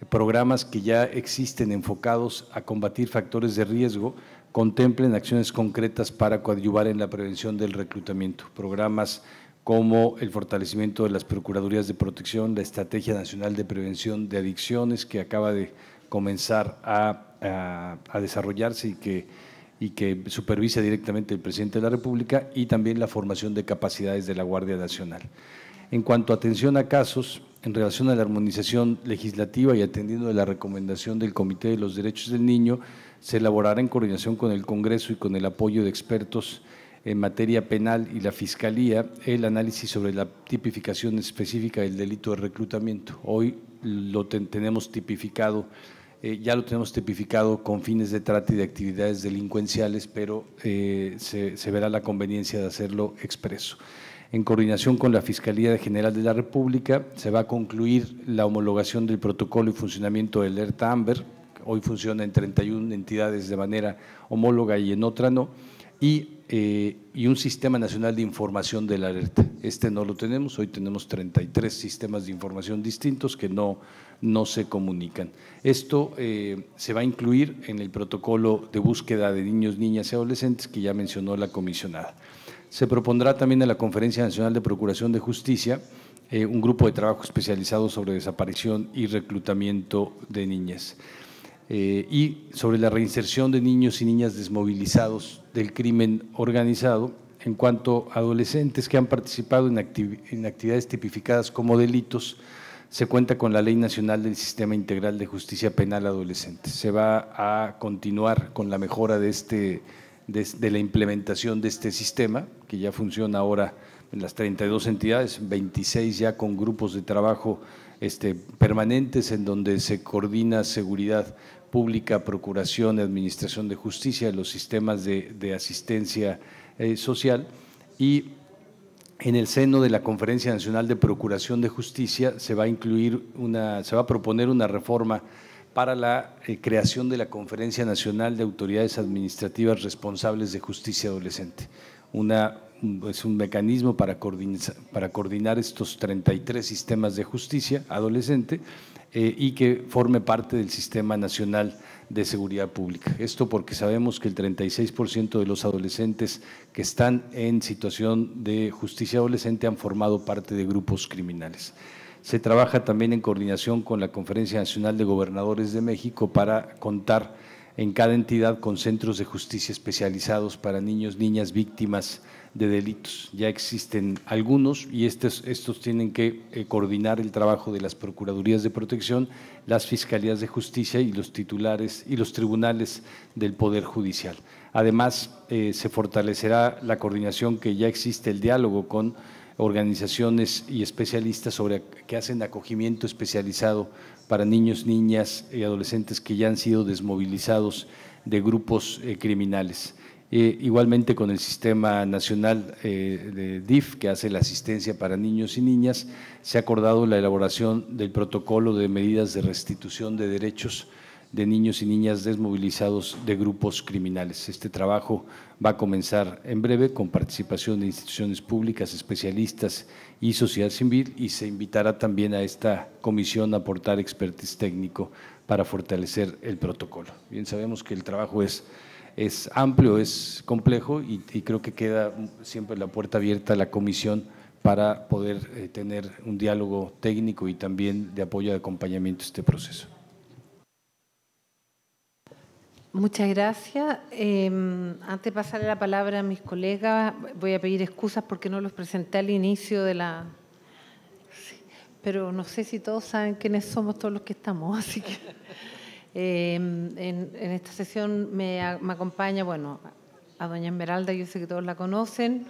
programas que ya existen enfocados a combatir factores de riesgo contemplen acciones concretas para coadyuvar en la prevención del reclutamiento, programas como el fortalecimiento de las Procuradurías de Protección, la Estrategia Nacional de Prevención de Adicciones que acaba de comenzar a, desarrollarse y que, y que supervisa directamente el presidente de la República, y también la formación de capacidades de la Guardia Nacional. En cuanto a atención a casos, en relación a la armonización legislativa y atendiendo a la recomendación del Comité de los Derechos del Niño, se elaborará en coordinación con el Congreso y con el apoyo de expertos en materia penal y la Fiscalía el análisis sobre la tipificación específica del delito de reclutamiento. Hoy lo tenemos tipificado, eh, ya lo tenemos tipificado con fines de trata y de actividades delincuenciales, pero eh, se, se verá la conveniencia de hacerlo expreso. En coordinación con la Fiscalía General de la República, se va a concluir la homologación del protocolo y funcionamiento del ERTA-AMBER, hoy funciona en 31 entidades de manera homóloga y en otra no, eh, y, un sistema nacional de información de la alerta. Este no lo tenemos, hoy tenemos 33 sistemas de información distintos que no, no se comunican. Esto eh, se va a incluir en el protocolo de búsqueda de niños, niñas y adolescentes que ya mencionó la comisionada. Se propondrá también en la Conferencia Nacional de Procuración de Justicia eh, un grupo de trabajo especializado sobre desaparición y reclutamiento de niñas. Eh, y sobre la reinserción de niños y niñas desmovilizados del crimen organizado en cuanto a adolescentes que han participado en, en actividades tipificadas como delitos, se cuenta con la Ley Nacional del Sistema Integral de Justicia Penal Adolescente. Se va a continuar con la mejora de, este, de, la implementación de este sistema, que ya funciona ahora en las 32 entidades, 26 ya con grupos de trabajo este, permanentes en donde se coordina seguridad Pública, Procuración, Administración de Justicia, los sistemas de, asistencia eh, social y en el seno de la Conferencia Nacional de Procuración de Justicia se va a incluir una, se va a proponer una reforma para la eh, creación de la Conferencia Nacional de Autoridades Administrativas Responsables de Justicia Adolescente. Una, es un mecanismo para coordinar, para coordinar estos 33 sistemas de justicia adolescente eh, y que forme parte del Sistema Nacional de Seguridad Pública. Esto porque sabemos que el 36% de los adolescentes que están en situación de justicia adolescente han formado parte de grupos criminales. Se trabaja también en coordinación con la Conferencia Nacional de Gobernadores de México para contar en cada entidad con centros de justicia especializados para niños, niñas, víctimas, de delitos. Ya existen algunos y estos, estos tienen que eh, coordinar el trabajo de las Procuradurías de Protección, las Fiscalías de Justicia y los titulares y los tribunales del Poder Judicial. Además, eh, se fortalecerá la coordinación que ya existe, el diálogo con organizaciones y especialistas sobre que hacen acogimiento especializado para niños, niñas y adolescentes que ya han sido desmovilizados de grupos eh, criminales. Eh, igualmente con el Sistema Nacional eh, de DIF, que hace la asistencia para niños y niñas, se ha acordado la elaboración del protocolo de medidas de restitución de derechos de niños y niñas desmovilizados de grupos criminales. Este trabajo va a comenzar en breve con participación de instituciones públicas, especialistas y sociedad civil y se invitará también a esta comisión a aportar expertise técnico para fortalecer el protocolo. Bien sabemos que el trabajo es es amplio, es complejo y, creo que queda siempre la puerta abierta a la comisión para poder eh, tener un diálogo técnico y también de apoyo de acompañamiento a este proceso. Muchas gracias. Em, antes de pasarle la palabra a mis colegas, voy a pedir excusas porque no los presenté al inicio de la... pero no sé si todos saben quiénes somos todos los que estamos, así que... Em, en, esta sesión me, acompaña, bueno, a doña Esmeralda, yo sé que todos la conocen,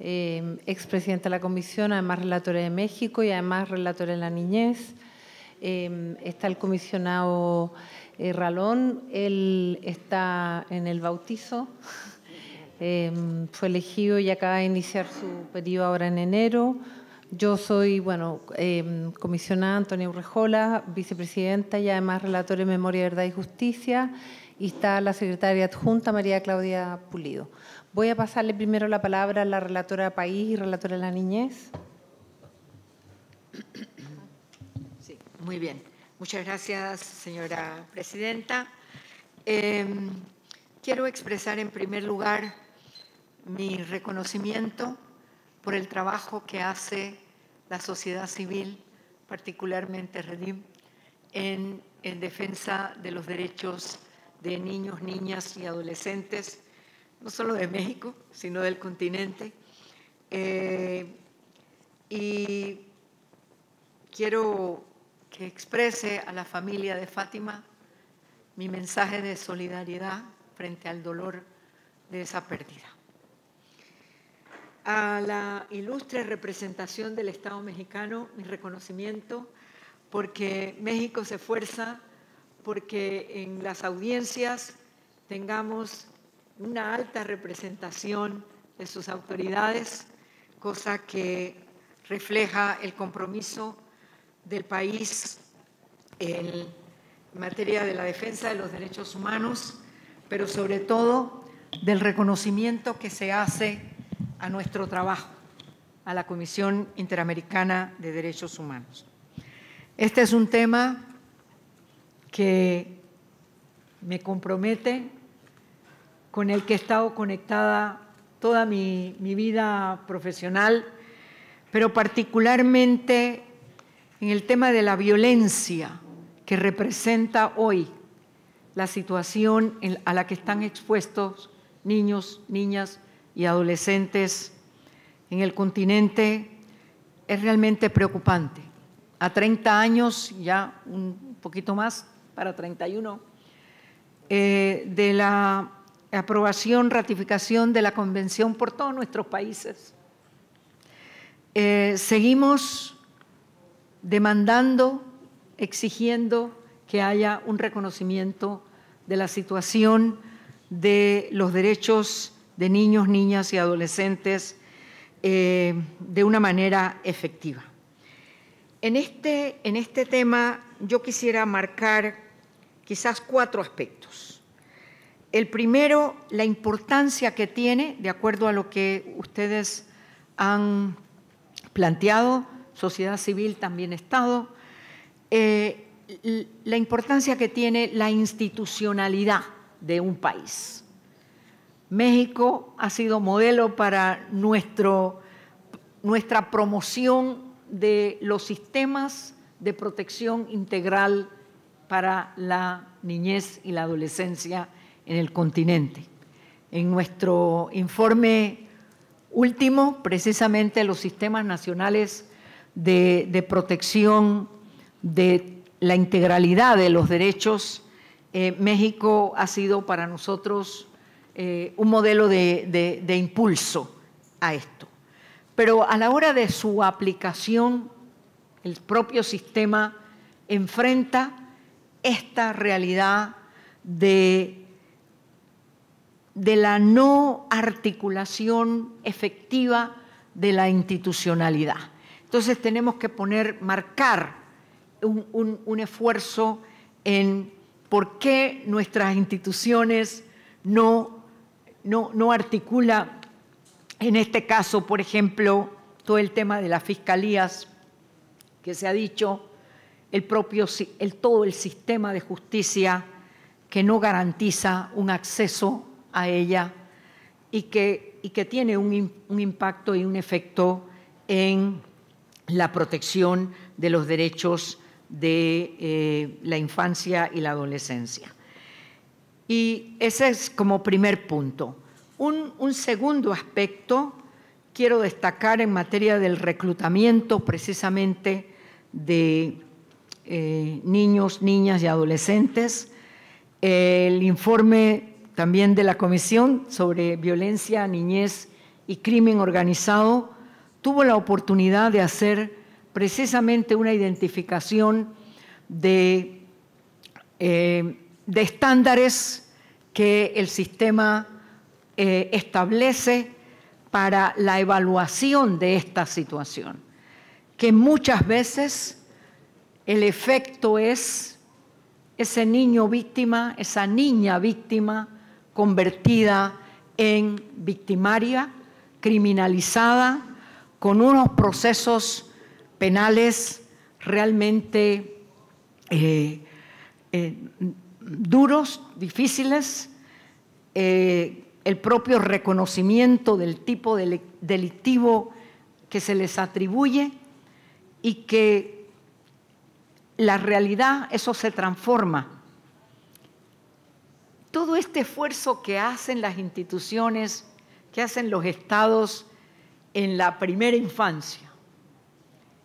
eh, expresidenta de la Comisión, además relatora de México y además relatora de la niñez. Em, está el comisionado eh, Ralón, él está en el bautizo, fue elegido y acaba de iniciar su periodo ahora en enero. Yo soy, bueno, em, comisionada Antonia Urrejola, vicepresidenta y además relatora en Memoria, Verdad y Justicia, y está la secretaria adjunta María Claudia Pulido. Voy a pasarle primero la palabra a la relatora País y relatora de la Niñez. Sí, muy bien. Muchas gracias, señora presidenta. Em, quiero expresar en primer lugar mi reconocimiento por el trabajo que hace la sociedad civil, particularmente Redim, en, defensa de los derechos de niños, niñas y adolescentes, no solo de México, sino del continente. Eh, y quiero que exprese a la familia de Fátima mi mensaje de solidaridad frente al dolor de esa pérdida. A la ilustre representación del Estado mexicano, mi reconocimiento, porque México se esfuerza porque en las audiencias tengamos una alta representación de sus autoridades, cosa que refleja el compromiso del país en materia de la defensa de los derechos humanos, pero sobre todo del reconocimiento que se hace a nuestro trabajo, a la Comisión Interamericana de Derechos Humanos. Este es un tema que me compromete, con el que he estado conectada toda mi, vida profesional, pero particularmente en el tema de la violencia que representa hoy la situación a la que están expuestos niños, niñas, y adolescentes en el continente es realmente preocupante. A 30 años, ya un poquito más, para 31, eh, de la aprobación, ratificación de la Convención por todos nuestros países, eh, seguimos demandando, exigiendo que haya un reconocimiento de la situación de los derechos de niños, niñas y adolescentes eh, de una manera efectiva. En este, en este tema yo quisiera marcar quizás cuatro aspectos. El primero, la importancia que tiene, de acuerdo a lo que ustedes han planteado, sociedad civil, también Estado, eh, la importancia que tiene la institucionalidad de un país. México ha sido modelo para nuestro, nuestra promoción de los sistemas de protección integral para la niñez y la adolescencia en el continente. En nuestro informe último, precisamente los sistemas nacionales de, protección de la integralidad de los derechos, eh, México ha sido para nosotros eh, un modelo de, impulso a esto. Pero a la hora de su aplicación, el propio sistema enfrenta esta realidad de, de, la no articulación efectiva de la institucionalidad. Entonces tenemos que poner, marcar un, un esfuerzo en por qué nuestras instituciones no no, articula, en este caso, por ejemplo, todo el tema de las fiscalías, que se ha dicho, el todo el sistema de justicia que no garantiza un acceso a ella y que, tiene un, impacto y un efecto en la protección de los derechos de eh, la infancia y la adolescencia. Y ese es como primer punto. Un, segundo aspecto quiero destacar en materia del reclutamiento precisamente de eh, niños, niñas y adolescentes. El informe también de la Comisión sobre Violencia, Niñez y Crimen Organizado tuvo la oportunidad de hacer precisamente una identificación de eh, de estándares que el sistema eh, establece para la evaluación de esta situación, que muchas veces el efecto es ese niño víctima, esa niña víctima convertida en victimaria, criminalizada, con unos procesos penales realmente eh, eh, duros, difíciles, eh, el propio reconocimiento del tipo delictivo que se les atribuye y que la realidad, eso se transforma. Todo este esfuerzo que hacen las instituciones, que hacen los estados en la primera infancia,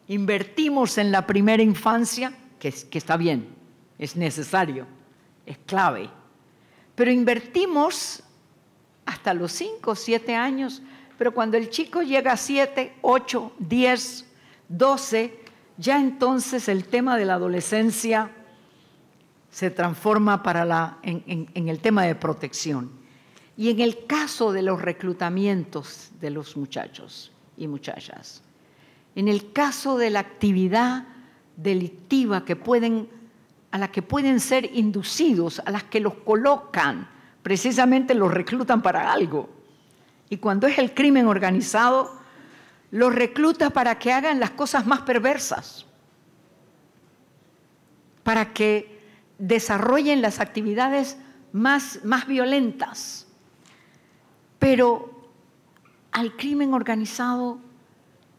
invertimos en la primera infancia, que está bien, es necesario, es clave. Pero invertimos hasta los 5, 7 años, pero cuando el chico llega a 7, 8, 10, 12, ya entonces el tema de la adolescencia se transforma para la, en el tema de protección. Y en el caso de los reclutamientos de los muchachos y muchachas, en el caso de la actividad delictiva que pueden a las que pueden ser inducidos, a las que los colocan, precisamente los reclutan para algo. Y cuando es el crimen organizado, los recluta para que hagan las cosas más perversas, para que desarrollen las actividades más, más violentas. Pero al crimen organizado,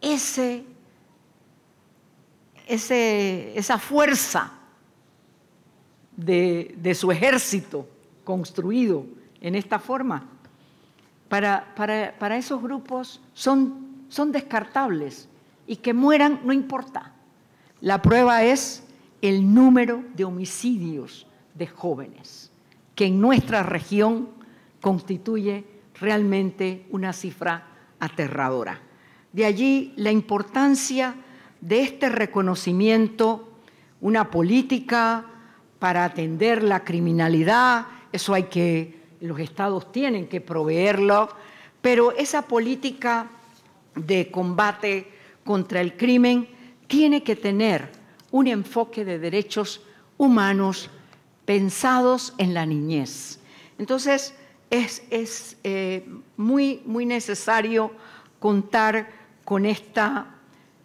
ese, ese, esa fuerza de, su ejército construido en esta forma. Para, esos grupos son descartables y que mueran no importa. La prueba es el número de homicidios de jóvenes, que en nuestra región constituye realmente una cifra aterradora. De allí la importancia de este reconocimiento, una política, para atender la criminalidad, eso hay que, los estados tienen que proveerlo, pero esa política de combate contra el crimen tiene que tener un enfoque de derechos humanos pensados en la niñez. Entonces, es, eh, muy, muy necesario contar con esta,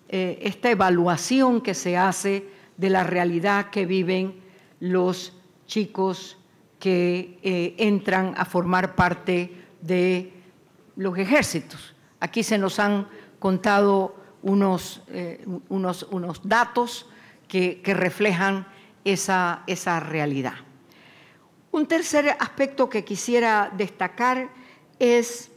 eh, esta evaluación que se hace de la realidad que viven los chicos que eh, entran a formar parte de los ejércitos. Aquí se nos han contado unos, eh, datos que, reflejan esa, realidad. Un tercer aspecto que quisiera destacar es,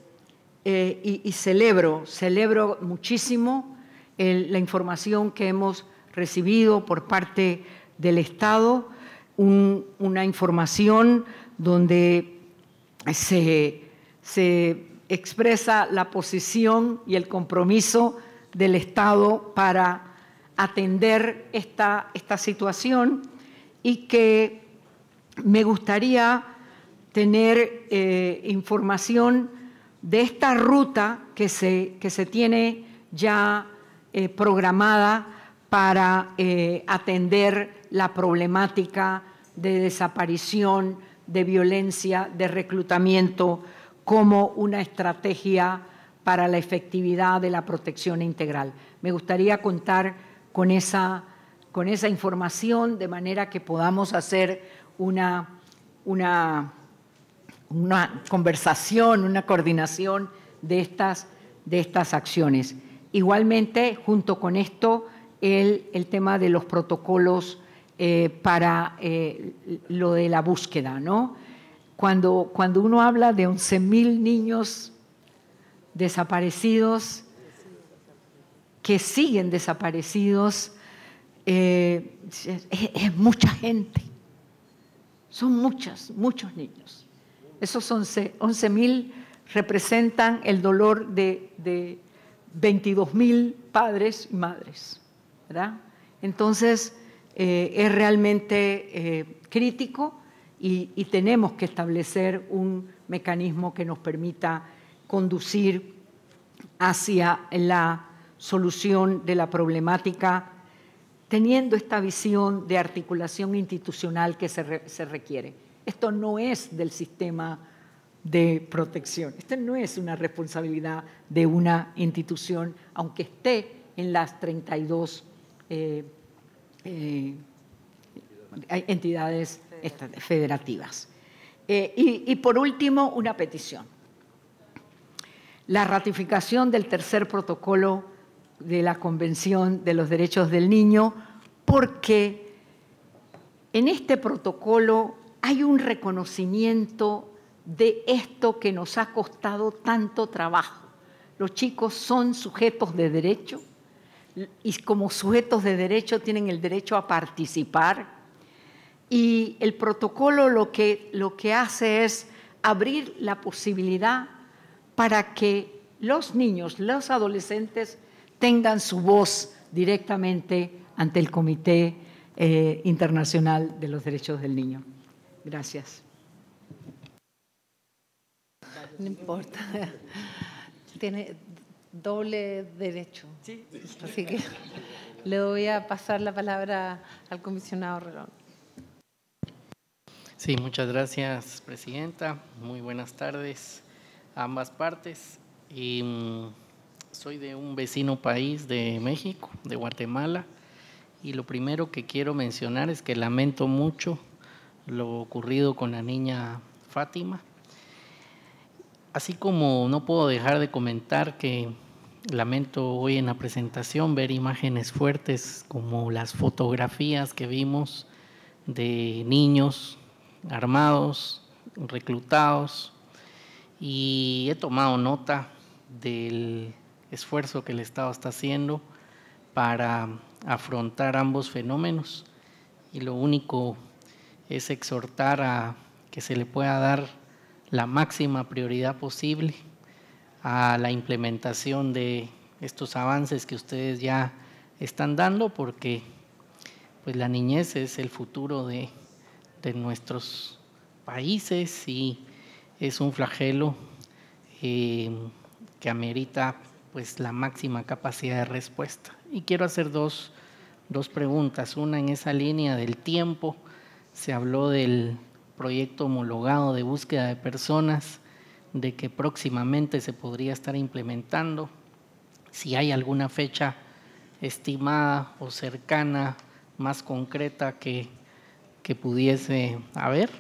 eh, y, celebro, celebro muchísimo la información que hemos recibido por parte del Estado, una información donde se, expresa la posición y el compromiso del Estado para atender esta, esta situación y que me gustaría tener eh, información de esta ruta que se, que se tiene ya eh, programada para eh, atender la problemática de desaparición, de violencia, de reclutamiento, como una estrategia para la efectividad de la protección integral. Me gustaría contar con esa, con esa información de manera que podamos hacer una, una, una conversación, una coordinación de estas, de estas acciones. Igualmente, junto con esto, el tema de los protocolos eh, para eh, lo de la búsqueda, ¿no? Cuando, cuando uno habla de 11.000 niños desaparecidos, que siguen desaparecidos, eh, es, mucha gente. Son muchas, muchos niños. Esos 11.000 representan el dolor de, de 22.000 padres y madres, ¿verdad? Entonces, eh, es realmente eh, crítico y, tenemos que establecer un mecanismo que nos permita conducir hacia la solución de la problemática teniendo esta visión de articulación institucional que se, requiere. Esto no es del sistema de protección, esto no es una responsabilidad de una institución, aunque esté en las 32 eh, eh, hay entidades este, federativas. Eh, y, y por último, una petición. La ratificación del tercer protocolo de la Convención de los Derechos del Niño, porque en este protocolo hay un reconocimiento de esto que nos ha costado tanto trabajo. Los chicos son sujetos de derecho, y como sujetos de derecho tienen el derecho a participar. Y el protocolo lo que, lo que hace es abrir la posibilidad para que los niños, los adolescentes tengan su voz directamente ante el Comité eh, Internacional de los Derechos del Niño. Gracias. No importa. Tiene, doble derecho. Así que le voy a pasar la palabra al comisionado Relón. Sí, muchas gracias, presidenta. Muy buenas tardes a ambas partes. Mm, soy de un vecino país de México, de Guatemala, y lo primero que quiero mencionar es que lamento mucho lo ocurrido con la niña Fátima. Así como no puedo dejar de comentar que Lamento hoy en la presentación ver imágenes fuertes como las fotografías que vimos de niños armados, reclutados, y he tomado nota del esfuerzo que el Estado está haciendo para afrontar ambos fenómenos y lo único es exhortar a que se le pueda dar la máxima prioridad posible a la implementación de estos avances que ustedes ya están dando, porque pues la niñez es el futuro de, nuestros países y es un flagelo eh, que amerita pues la máxima capacidad de respuesta. Y quiero hacer dos, dos preguntas, una en esa línea del tiempo, se habló del proyecto homologado de búsqueda de personas, de que próximamente se podría estar implementando. Si hay alguna fecha estimada o cercana, más concreta que, que pudiese haber.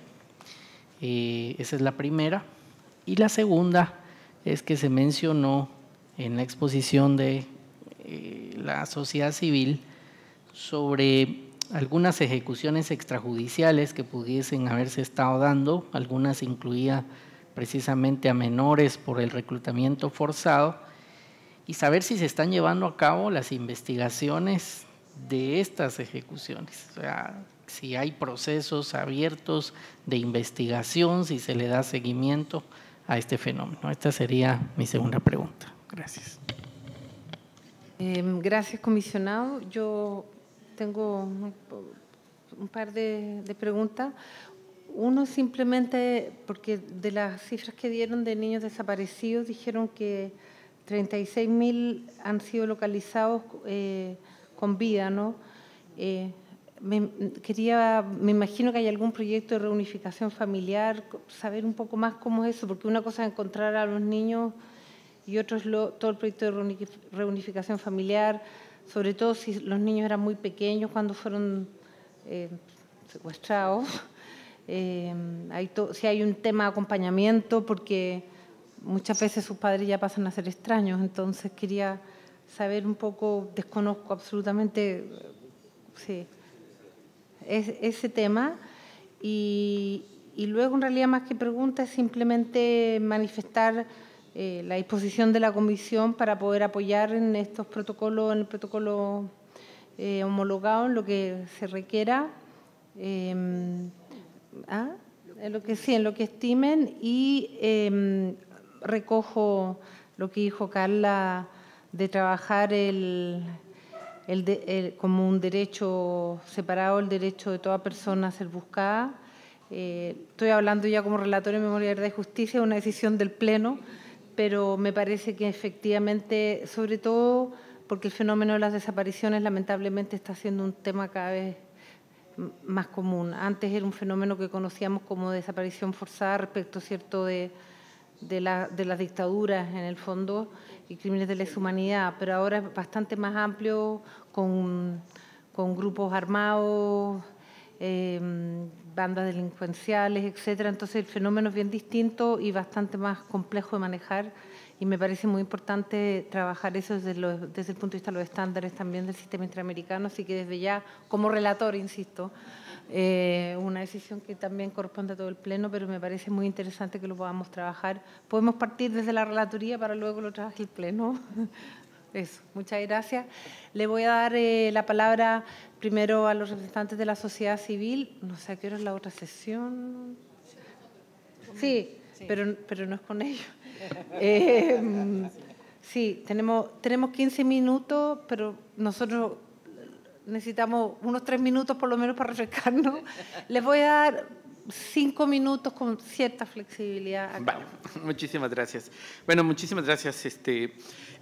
Eh, esa es la primera. Y la segunda es que se mencionó en la exposición de eh, la sociedad civil sobre algunas ejecuciones extrajudiciales que pudiesen haberse estado dando, algunas incluía precisamente a menores por el reclutamiento forzado y saber si se están llevando a cabo las investigaciones de estas ejecuciones. O sea, si hay procesos abiertos de investigación, si se le da seguimiento a este fenómeno. Esta sería mi segunda pregunta. Gracias. Em, gracias, comisionado. Yo tengo un par de preguntas. Uno simplemente, porque de las cifras que dieron de niños desaparecidos, dijeron que 36.000 han sido localizados eh, con vida, ¿no? Eh, me, imagino que hay algún proyecto de reunificación familiar, saber un poco más cómo es eso, porque una cosa es encontrar a los niños y otro es lo, todo el proyecto de reunificación familiar, sobre todo si los niños eran muy pequeños cuando fueron eh, secuestrados eh, si hay un tema de acompañamiento, porque muchas veces sus padres ya pasan a ser extraños, entonces quería saber un poco, desconozco absolutamente es, ese tema. Y, luego, en realidad, más que pregunta, es simplemente manifestar eh, la disposición de la comisión para poder apoyar en estos protocolos, en el protocolo eh, homologado, en lo que se requiera. ¿Ah? En lo que sí, en lo que estimen y em, recojo lo que dijo Carla de trabajar el, como un derecho separado, el derecho de toda persona a ser buscada. Eh, estoy hablando ya como relator en memoria, de justicia, una decisión del Pleno, pero me parece que efectivamente, sobre todo porque el fenómeno de las desapariciones lamentablemente está siendo un tema cada vez más común. Antes era un fenómeno que conocíamos como desaparición forzada respecto cierto de, la, las dictaduras en el fondo y crímenes de lesa humanidad, pero ahora es bastante más amplio con, grupos armados, em, bandas delincuenciales, etcétera. Entonces el fenómeno es bien distinto y bastante más complejo de manejar y me parece muy importante trabajar eso desde, el punto de vista de los estándares también del sistema interamericano, así que desde ya, como relator, insisto, eh, una decisión que también corresponde a todo el Pleno, pero me parece muy interesante que lo podamos trabajar. Podemos partir desde la relatoría para luego lo trabaje el Pleno. Eso, muchas gracias. Le voy a dar eh, la palabra primero a los representantes de la sociedad civil. No sé qué hora es la otra sesión. Sí, Pero, pero no es con ellos. Em, sí, tenemos, tenemos 15 minutos, pero nosotros necesitamos unos tres minutos por lo menos para refrescarnos. Les voy a dar cinco minutos con cierta flexibilidad. Vale, muchísimas gracias. Bueno, muchísimas gracias. Este,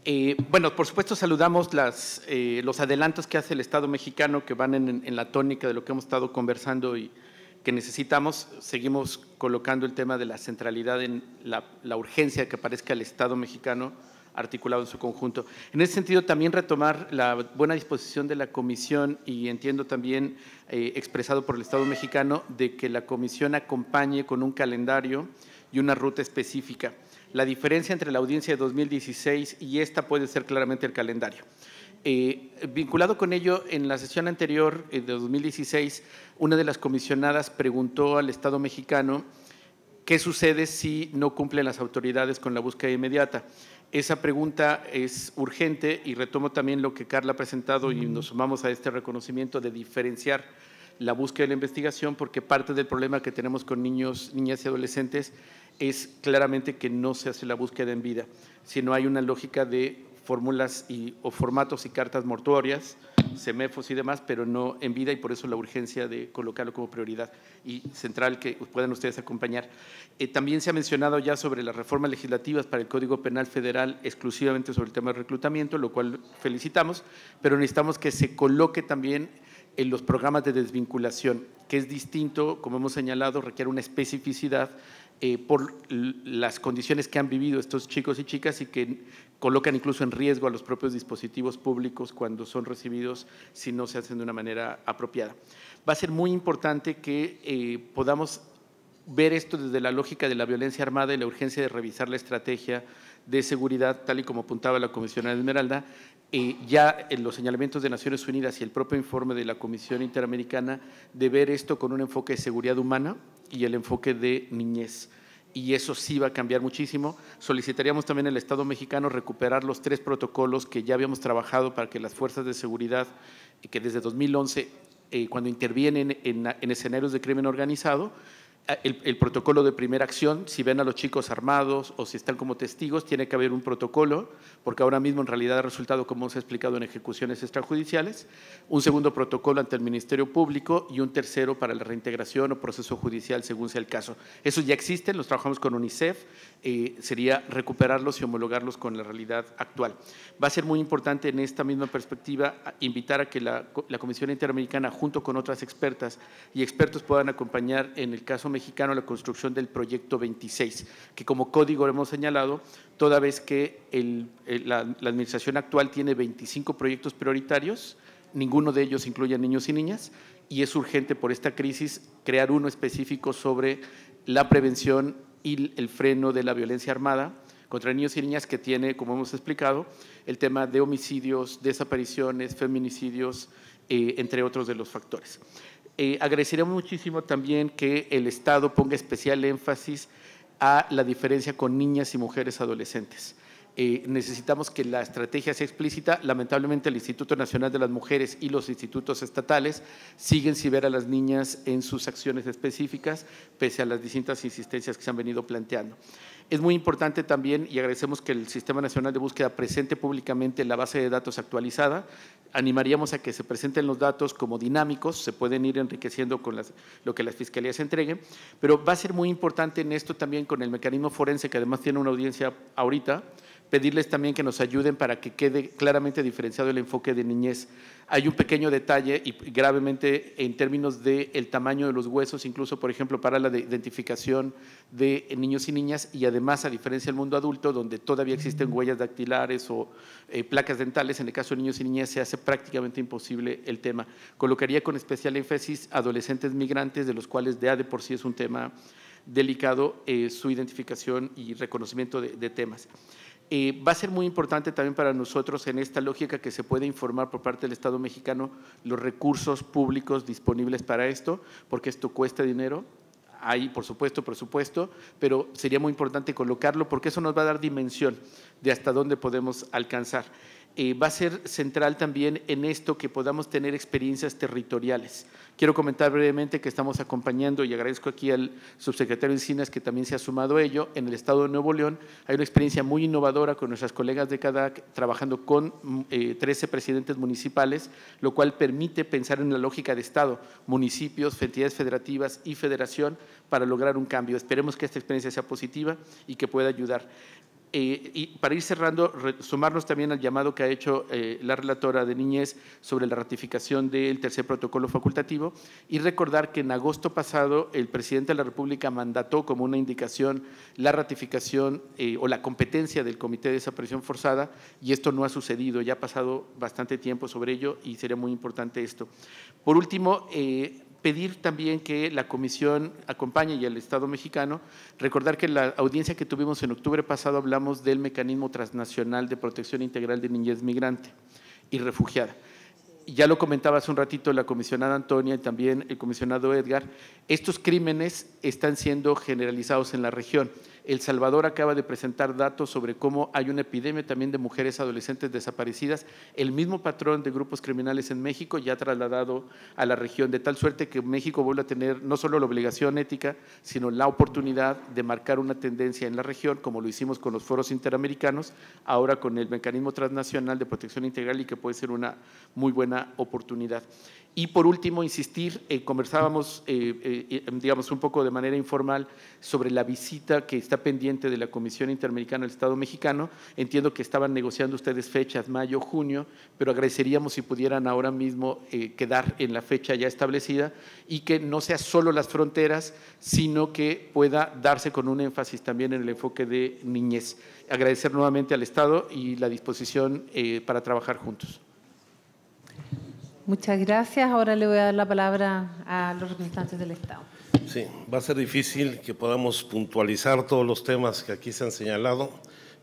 eh, bueno, por supuesto saludamos las, eh, los adelantos que hace el Estado mexicano que van en, en, la tónica de lo que hemos estado conversando y que necesitamos, seguimos colocando el tema de la centralidad en la, urgencia que aparezca el Estado mexicano articulado en su conjunto. En ese sentido, también retomar la buena disposición de la Comisión y entiendo también eh, expresado por el Estado mexicano de que la Comisión acompañe con un calendario y una ruta específica. La diferencia entre la audiencia de 2016 y esta puede ser claramente el calendario. Eh, vinculado con ello, en la sesión anterior eh, de 2016, una de las comisionadas preguntó al Estado mexicano qué sucede si no cumplen las autoridades con la búsqueda inmediata. Esa pregunta es urgente y retomo también lo que Carla ha presentado y nos sumamos a este reconocimiento de diferenciar la búsqueda y la investigación, porque parte del problema que tenemos con niños, niñas y adolescentes es claramente que no se hace la búsqueda en vida, sino hay una lógica de fórmulas o formatos y cartas mortuorias, semefos y demás, pero no en vida y por eso la urgencia de colocarlo como prioridad y central que puedan ustedes acompañar. Eh, también se ha mencionado ya sobre las reformas legislativas para el Código Penal Federal exclusivamente sobre el tema de reclutamiento, lo cual felicitamos, pero necesitamos que se coloque también en los programas de desvinculación, que es distinto, como hemos señalado, requiere una especificidad eh, por las condiciones que han vivido estos chicos y chicas y que colocan incluso en riesgo a los propios dispositivos públicos cuando son recibidos si no se hacen de una manera apropiada. Va a ser muy importante que eh, podamos ver esto desde la lógica de la violencia armada y la urgencia de revisar la estrategia de seguridad, tal y como apuntaba la comisionada Esmeralda, ya en los señalamientos de Naciones Unidas y el propio informe de la Comisión Interamericana de ver esto con un enfoque de seguridad humana y el enfoque de niñez. Y eso sí va a cambiar muchísimo. Solicitaríamos también al Estado mexicano recuperar los tres protocolos que ya habíamos trabajado para que las fuerzas de seguridad, que desde 2011, eh, cuando intervienen en escenarios de crimen organizado, eh, el, protocolo de primera acción, si ven a los chicos armados o si están como testigos, tiene que haber un protocolo, porque ahora mismo en realidad ha resultado, como se ha explicado, en ejecuciones extrajudiciales, un segundo protocolo ante el Ministerio Público y un tercero para la reintegración o proceso judicial, según sea el caso. Eso ya existen, los trabajamos con UNICEF, eh, sería recuperarlos y homologarlos con la realidad actual. Va a ser muy importante en esta misma perspectiva invitar a que la, la Comisión Interamericana, junto con otras expertas y expertos, puedan acompañar en el caso mexicano la construcción del proyecto 26, que como código hemos señalado, toda vez que la, administración actual tiene 25 proyectos prioritarios, ninguno de ellos incluye niños y niñas, y es urgente por esta crisis crear uno específico sobre la prevención y el freno de la violencia armada contra niños y niñas que tiene, como hemos explicado, el tema de homicidios, desapariciones, feminicidios, eh, entre otros de los factores. Eh, muchísimo también que el Estado ponga especial énfasis a la diferencia con niñas y mujeres adolescentes. Eh, necesitamos que la estrategia sea explícita. Lamentablemente el Instituto Nacional de las Mujeres y los institutos estatales siguen sin ver a las niñas en sus acciones específicas, pese a las distintas insistencias que se han venido planteando. Es muy importante también, y agradecemos que el Sistema Nacional de Búsqueda presente públicamente la base de datos actualizada, animaríamos a que se presenten los datos como dinámicos, se pueden ir enriqueciendo con lo que las fiscalías entreguen, pero va a ser muy importante en esto también con el mecanismo forense, que además tiene una audiencia ahorita, pedirles también que nos ayuden para que quede claramente diferenciado el enfoque de niñez. Hay un pequeño detalle y gravemente en términos del el tamaño de los huesos, incluso por ejemplo para la identificación de niños y niñas y además a diferencia del mundo adulto donde todavía existen huellas dactilares o eh, placas dentales, en el caso de niños y niñas se hace prácticamente imposible el tema. Colocaría con especial énfasis adolescentes migrantes de los cuales de a de por sí es un tema delicado eh, su identificación y reconocimiento de temas. Eh, va a ser muy importante también para nosotros en esta lógica que se pueda informar por parte del Estado mexicano los recursos públicos disponibles para esto, porque esto cuesta dinero, hay por supuesto presupuesto, pero sería muy importante colocarlo porque eso nos va a dar dimensión de hasta dónde podemos alcanzar. Eh, va a ser central también en esto que podamos tener experiencias territoriales. Quiero comentar brevemente que estamos acompañando y agradezco aquí al subsecretario de Encinas que también se ha sumado a ello. En el estado de Nuevo León hay una experiencia muy innovadora con nuestras colegas de CADAC trabajando con 13 mm, eh, presidentes municipales, lo cual permite pensar en la lógica de Estado, municipios, entidades federativas y federación para lograr un cambio. Esperemos que esta experiencia sea positiva y que pueda ayudar. Eh, y para ir cerrando, sumarnos también al llamado que ha hecho eh, la relatora de niñez sobre la ratificación del tercer protocolo facultativo y recordar que en agosto pasado el presidente de la República mandató como una indicación la ratificación eh, o la competencia del Comité de Desaparición Forzada y esto no ha sucedido, ya ha pasado bastante tiempo sobre ello y sería muy importante esto. Por último, pedir también que la Comisión acompañe y al Estado mexicano. Recordar que la audiencia que tuvimos en octubre pasado hablamos del mecanismo transnacional de protección integral de niñez migrante y refugiada. Ya lo comentaba hace un ratito la comisionada Antonia y también el comisionado Edgar, estos crímenes están siendo generalizados en la región. El Salvador acaba de presentar datos sobre cómo hay una epidemia también de mujeres adolescentes desaparecidas. El mismo patrón de grupos criminales en México ya trasladado a la región, de tal suerte que México vuelve a tener no solo la obligación ética, sino la oportunidad de marcar una tendencia en la región, como lo hicimos con los foros interamericanos, ahora con el mecanismo transnacional de protección integral y que puede ser una muy buena oportunidad. Y por último, insistir, eh, conversábamos, eh, eh, digamos, un poco de manera informal sobre la visita que está pendiente de la Comisión Interamericana del Estado mexicano. Entiendo que estaban negociando ustedes fechas, mayo, junio, pero agradeceríamos si pudieran ahora mismo quedar en la fecha ya establecida y que no sea solo las fronteras, sino que pueda darse con un énfasis también en el enfoque de niñez. Agradecer nuevamente al Estado y la disposición para trabajar juntos. Muchas gracias. Ahora le voy a dar la palabra a los representantes del Estado. Sí, va a ser difícil que podamos puntualizar todos los temas que aquí se han señalado,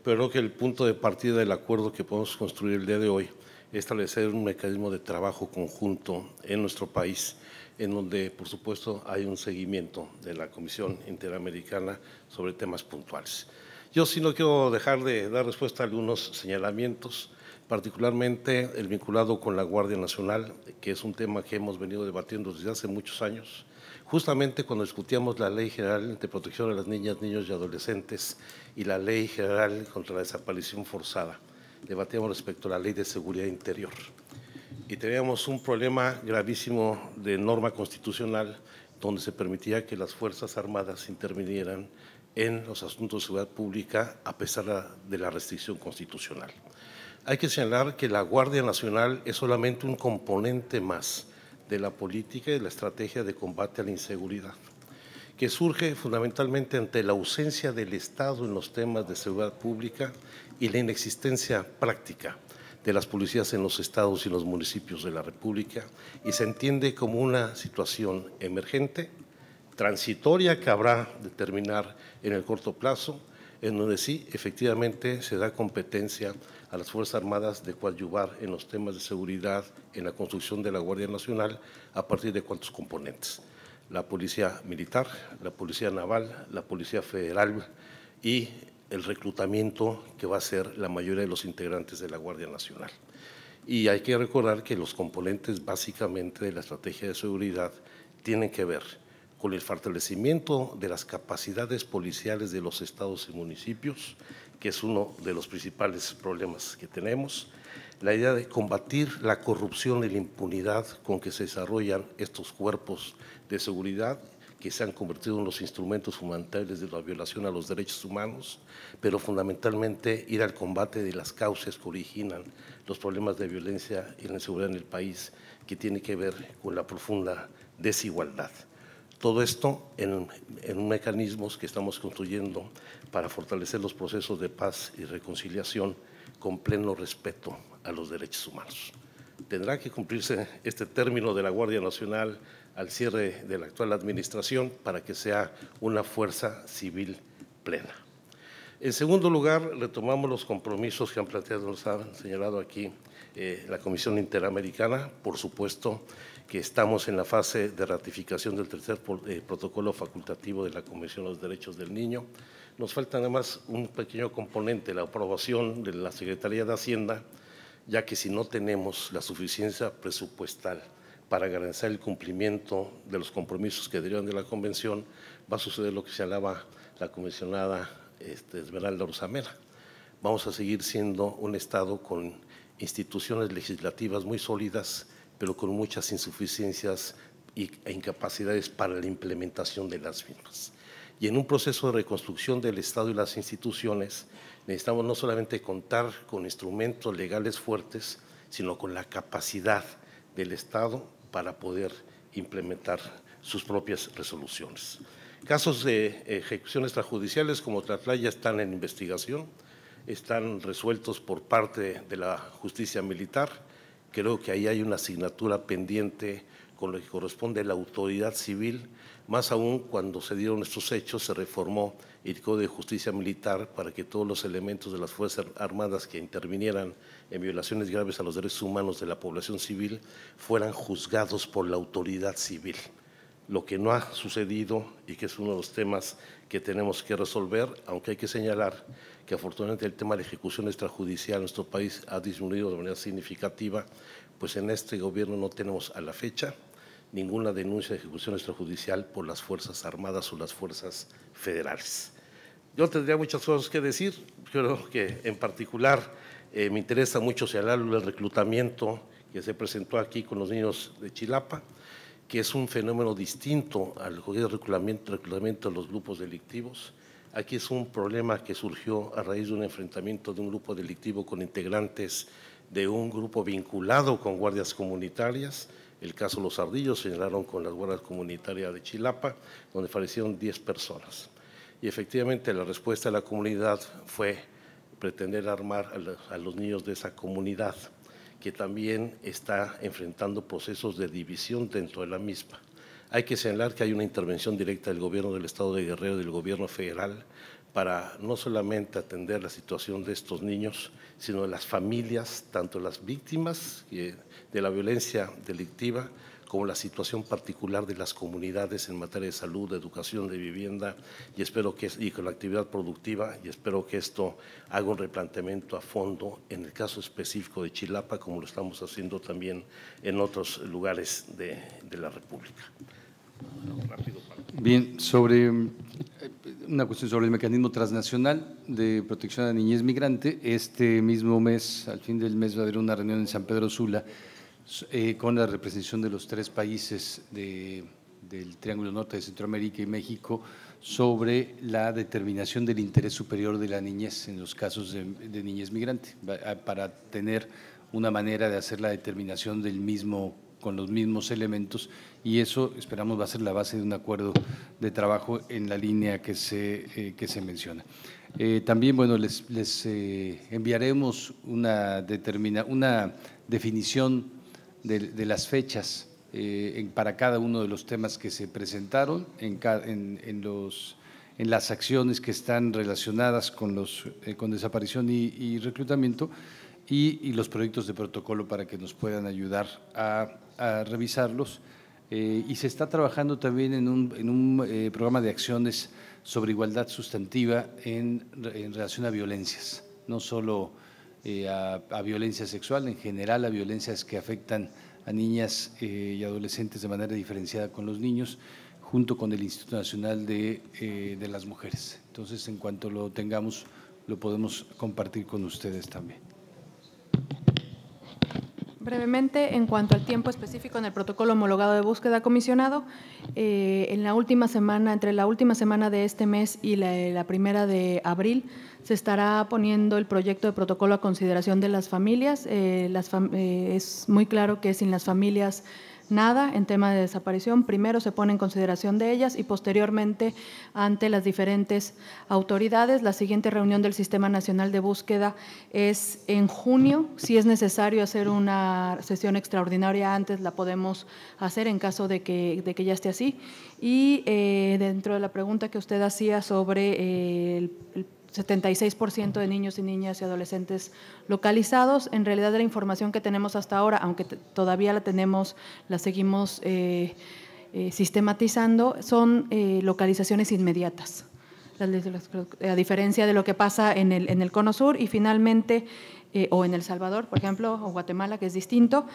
pero creo que el punto de partida del acuerdo que podemos construir el día de hoy es establecer un mecanismo de trabajo conjunto en nuestro país, en donde, por supuesto, hay un seguimiento de la Comisión Interamericana sobre temas puntuales. Yo sí no quiero dejar de dar respuesta a algunos señalamientos particularmente el vinculado con la Guardia Nacional, que es un tema que hemos venido debatiendo desde hace muchos años, justamente cuando discutíamos la Ley General de Protección de las Niñas, Niños y Adolescentes y la Ley General contra la Desaparición Forzada. Debatíamos respecto a la Ley de Seguridad Interior. Y teníamos un problema gravísimo de norma constitucional donde se permitía que las Fuerzas Armadas intervinieran en los asuntos de seguridad pública a pesar de la restricción constitucional. Hay que señalar que la Guardia Nacional es solamente un componente más de la política y de la estrategia de combate a la inseguridad, que surge fundamentalmente ante la ausencia del Estado en los temas de seguridad pública y la inexistencia práctica de las policías en los estados y los municipios de la República y se entiende como una situación emergente, transitoria que habrá de terminar en el corto plazo, en donde sí efectivamente se da competencia a las Fuerzas Armadas de coadyuvar en los temas de seguridad, en la construcción de la Guardia Nacional, a partir de cuántos componentes. La Policía Militar, la Policía Naval, la Policía Federal y el reclutamiento que va a ser la mayoría de los integrantes de la Guardia Nacional. Y hay que recordar que los componentes básicamente de la estrategia de seguridad tienen que ver con el fortalecimiento de las capacidades policiales de los estados y municipios, que es uno de los principales problemas que tenemos, la idea de combatir la corrupción y la impunidad con que se desarrollan estos cuerpos de seguridad que se han convertido en los instrumentos fundamentales de la violación a los derechos humanos, pero fundamentalmente ir al combate de las causas que originan los problemas de violencia y la inseguridad en el país, que tiene que ver con la profunda desigualdad. Todo esto en, mecanismos que estamos construyendo para fortalecer los procesos de paz y reconciliación con pleno respeto a los derechos humanos. Tendrá que cumplirse este término de la Guardia Nacional al cierre de la actual administración para que sea una fuerza civil plena. En segundo lugar, retomamos los compromisos que han planteado, nos han señalado aquí eh, la Comisión Interamericana, por supuesto, que estamos en la fase de ratificación del tercer eh, protocolo facultativo de la Convención de los Derechos del Niño. Nos falta además un pequeño componente, la aprobación de la Secretaría de Hacienda, ya que si no tenemos la suficiencia presupuestal para garantizar el cumplimiento de los compromisos que derivan de la Convención, va a suceder lo que se alaba la comisionada este, Esmeralda Rosamera. Vamos a seguir siendo un Estado con instituciones legislativas muy sólidas, pero con muchas insuficiencias e incapacidades para la implementación de las mismas. Y en un proceso de reconstrucción del Estado y las instituciones, necesitamos no solamente contar con instrumentos legales fuertes, sino con la capacidad del Estado para poder implementar sus propias resoluciones. Casos de eh, ejecuciones extrajudiciales como Tlatlaya están en investigación, están resueltos por parte de la justicia militar, Creo que ahí hay una asignatura pendiente con lo que corresponde a la autoridad civil, más aún cuando se dieron estos hechos se reformó el Código de Justicia Militar para que todos los elementos de las Fuerzas Armadas que intervinieran en violaciones graves a los derechos humanos de la población civil fueran juzgados por la autoridad civil. Lo que no ha sucedido y que es uno de los temas que tenemos que resolver, aunque hay que señalar que afortunadamente el tema de ejecución extrajudicial en nuestro país ha disminuido de manera significativa, pues en este gobierno no tenemos a la fecha ninguna denuncia de ejecución extrajudicial por las Fuerzas Armadas o las Fuerzas Federales. Yo tendría muchas cosas que decir, creo que en particular eh, me interesa mucho señalar el reclutamiento que se presentó aquí con los niños de Chilapa, que es un fenómeno distinto al reclutamiento de los grupos delictivos Aquí es un problema que surgió a raíz de un enfrentamiento de un grupo delictivo con integrantes de un grupo vinculado con guardias comunitarias. El caso Los Ardillos señalaron con las guardias comunitarias de Chilapa, donde fallecieron 10 personas. Y efectivamente la respuesta de la comunidad fue pretender armar a los niños de esa comunidad, que también está enfrentando procesos de división dentro de la misma. Hay que señalar que hay una intervención directa del gobierno del Estado de Guerrero y del gobierno federal para no solamente atender la situación de estos niños, sino de las familias, tanto las víctimas eh, de la violencia delictiva como la situación particular de las comunidades en materia de salud, de educación, de vivienda, y espero que y con la actividad productiva, y espero que esto haga un replanteamiento a fondo en el caso específico de Chilapa, como lo estamos haciendo también en otros lugares de, la República. Bien, sobre eh, una cuestión sobre el mecanismo transnacional de protección a la niñez migrante. Este mismo mes, al fin del mes, va a haber una reunión en San Pedro Sula eh, con la representación de los tres países del Triángulo Norte de Centroamérica y México sobre la determinación del interés superior de la niñez en los casos de, niñez migrante, ah, para tener una manera de hacer la determinación del mismo con los mismos elementos y eso esperamos va a ser la base de un acuerdo de trabajo en la línea que se, eh, que se menciona. Eh, también, bueno, les, les enviaremos una, determina, una definición de, las fechas eh, para cada uno de los temas que se presentaron, en, en, en las acciones que están relacionadas con, los, eh, con desaparición y, reclutamiento y, los proyectos de protocolo para que nos puedan ayudar a, revisarlos. Eh, y se está trabajando también en un, programa de acciones sobre igualdad sustantiva en, en relación a violencias, no solo eh, a, violencia sexual, en general a violencias que afectan a niñas eh, y adolescentes de manera diferenciada con los niños, junto con el Instituto Nacional eh, de, las Mujeres. Entonces, en cuanto lo tengamos, lo podemos compartir con ustedes también. Brevemente, en cuanto al tiempo específico en el protocolo homologado de búsqueda comisionado, en la última semana, entre la última semana de este mes y la primera de abril, se estará poniendo el proyecto de protocolo a consideración de las familias. Eh, eh, es muy claro que sin las familias nada en tema de desaparición. Primero se pone en consideración de ellas y posteriormente ante las diferentes autoridades. La siguiente reunión del Sistema Nacional de Búsqueda es en junio. Si es necesario hacer una sesión extraordinaria antes, la podemos hacer en caso de que, que ya esté así. Y eh, dentro de la pregunta que usted hacía sobre el 76% de niños y niñas y adolescentes localizados. En realidad la información que tenemos hasta ahora, aunque todavía la tenemos, la seguimos eh, eh, sistematizando, son eh, localizaciones inmediatas, a diferencia de lo que pasa en el, en el Cono Sur y finalmente, o en El Salvador, por ejemplo, o Guatemala, que es distinto.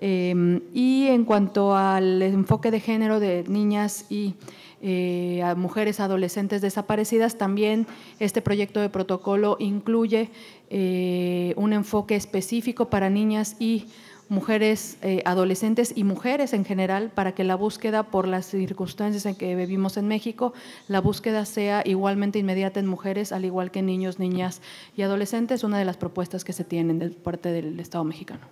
y en cuanto al enfoque de género de niñas y eh, a mujeres adolescentes desaparecidas. También este proyecto de protocolo incluye eh, un enfoque específico para niñas y mujeres, eh, adolescentes y mujeres en general, para que la búsqueda por las circunstancias en que vivimos en México, la búsqueda sea igualmente inmediata en mujeres, al igual que en niños, niñas y adolescentes, una de las propuestas que se tienen de parte del Estado mexicano.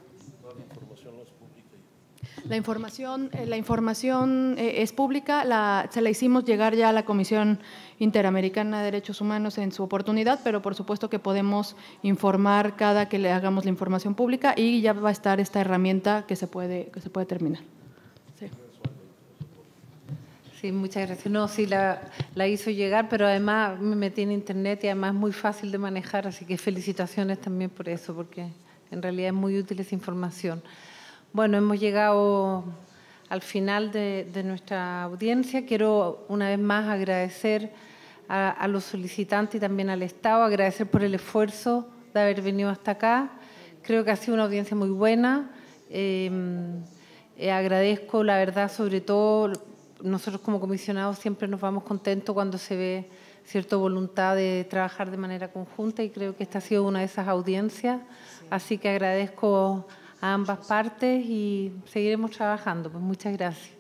La información, eh, la información eh, es pública, se la hicimos llegar ya a la Comisión Interamericana de Derechos Humanos en su oportunidad, pero por supuesto que podemos informar cada que le hagamos la información pública y ya va a estar esta herramienta que se puede, que se puede terminar. Sí. muchas gracias. No, sí, la, la, hizo llegar, pero además me metí en internet y además es muy fácil de manejar, así que felicitaciones también por eso, porque en realidad es muy útil esa información. Bueno, hemos llegado al final de, nuestra audiencia. Quiero una vez más agradecer a, los solicitantes y también al Estado, agradecer por el esfuerzo de haber venido hasta acá. Creo que ha sido una audiencia muy buena. Em, eh, agradezco, la verdad, sobre todo, nosotros como comisionados siempre nos vamos contentos cuando se ve cierta voluntad de trabajar de manera conjunta y creo que esta ha sido una de esas audiencias. Así que agradezco ambas partes y seguiremos trabajando. Pues muchas gracias.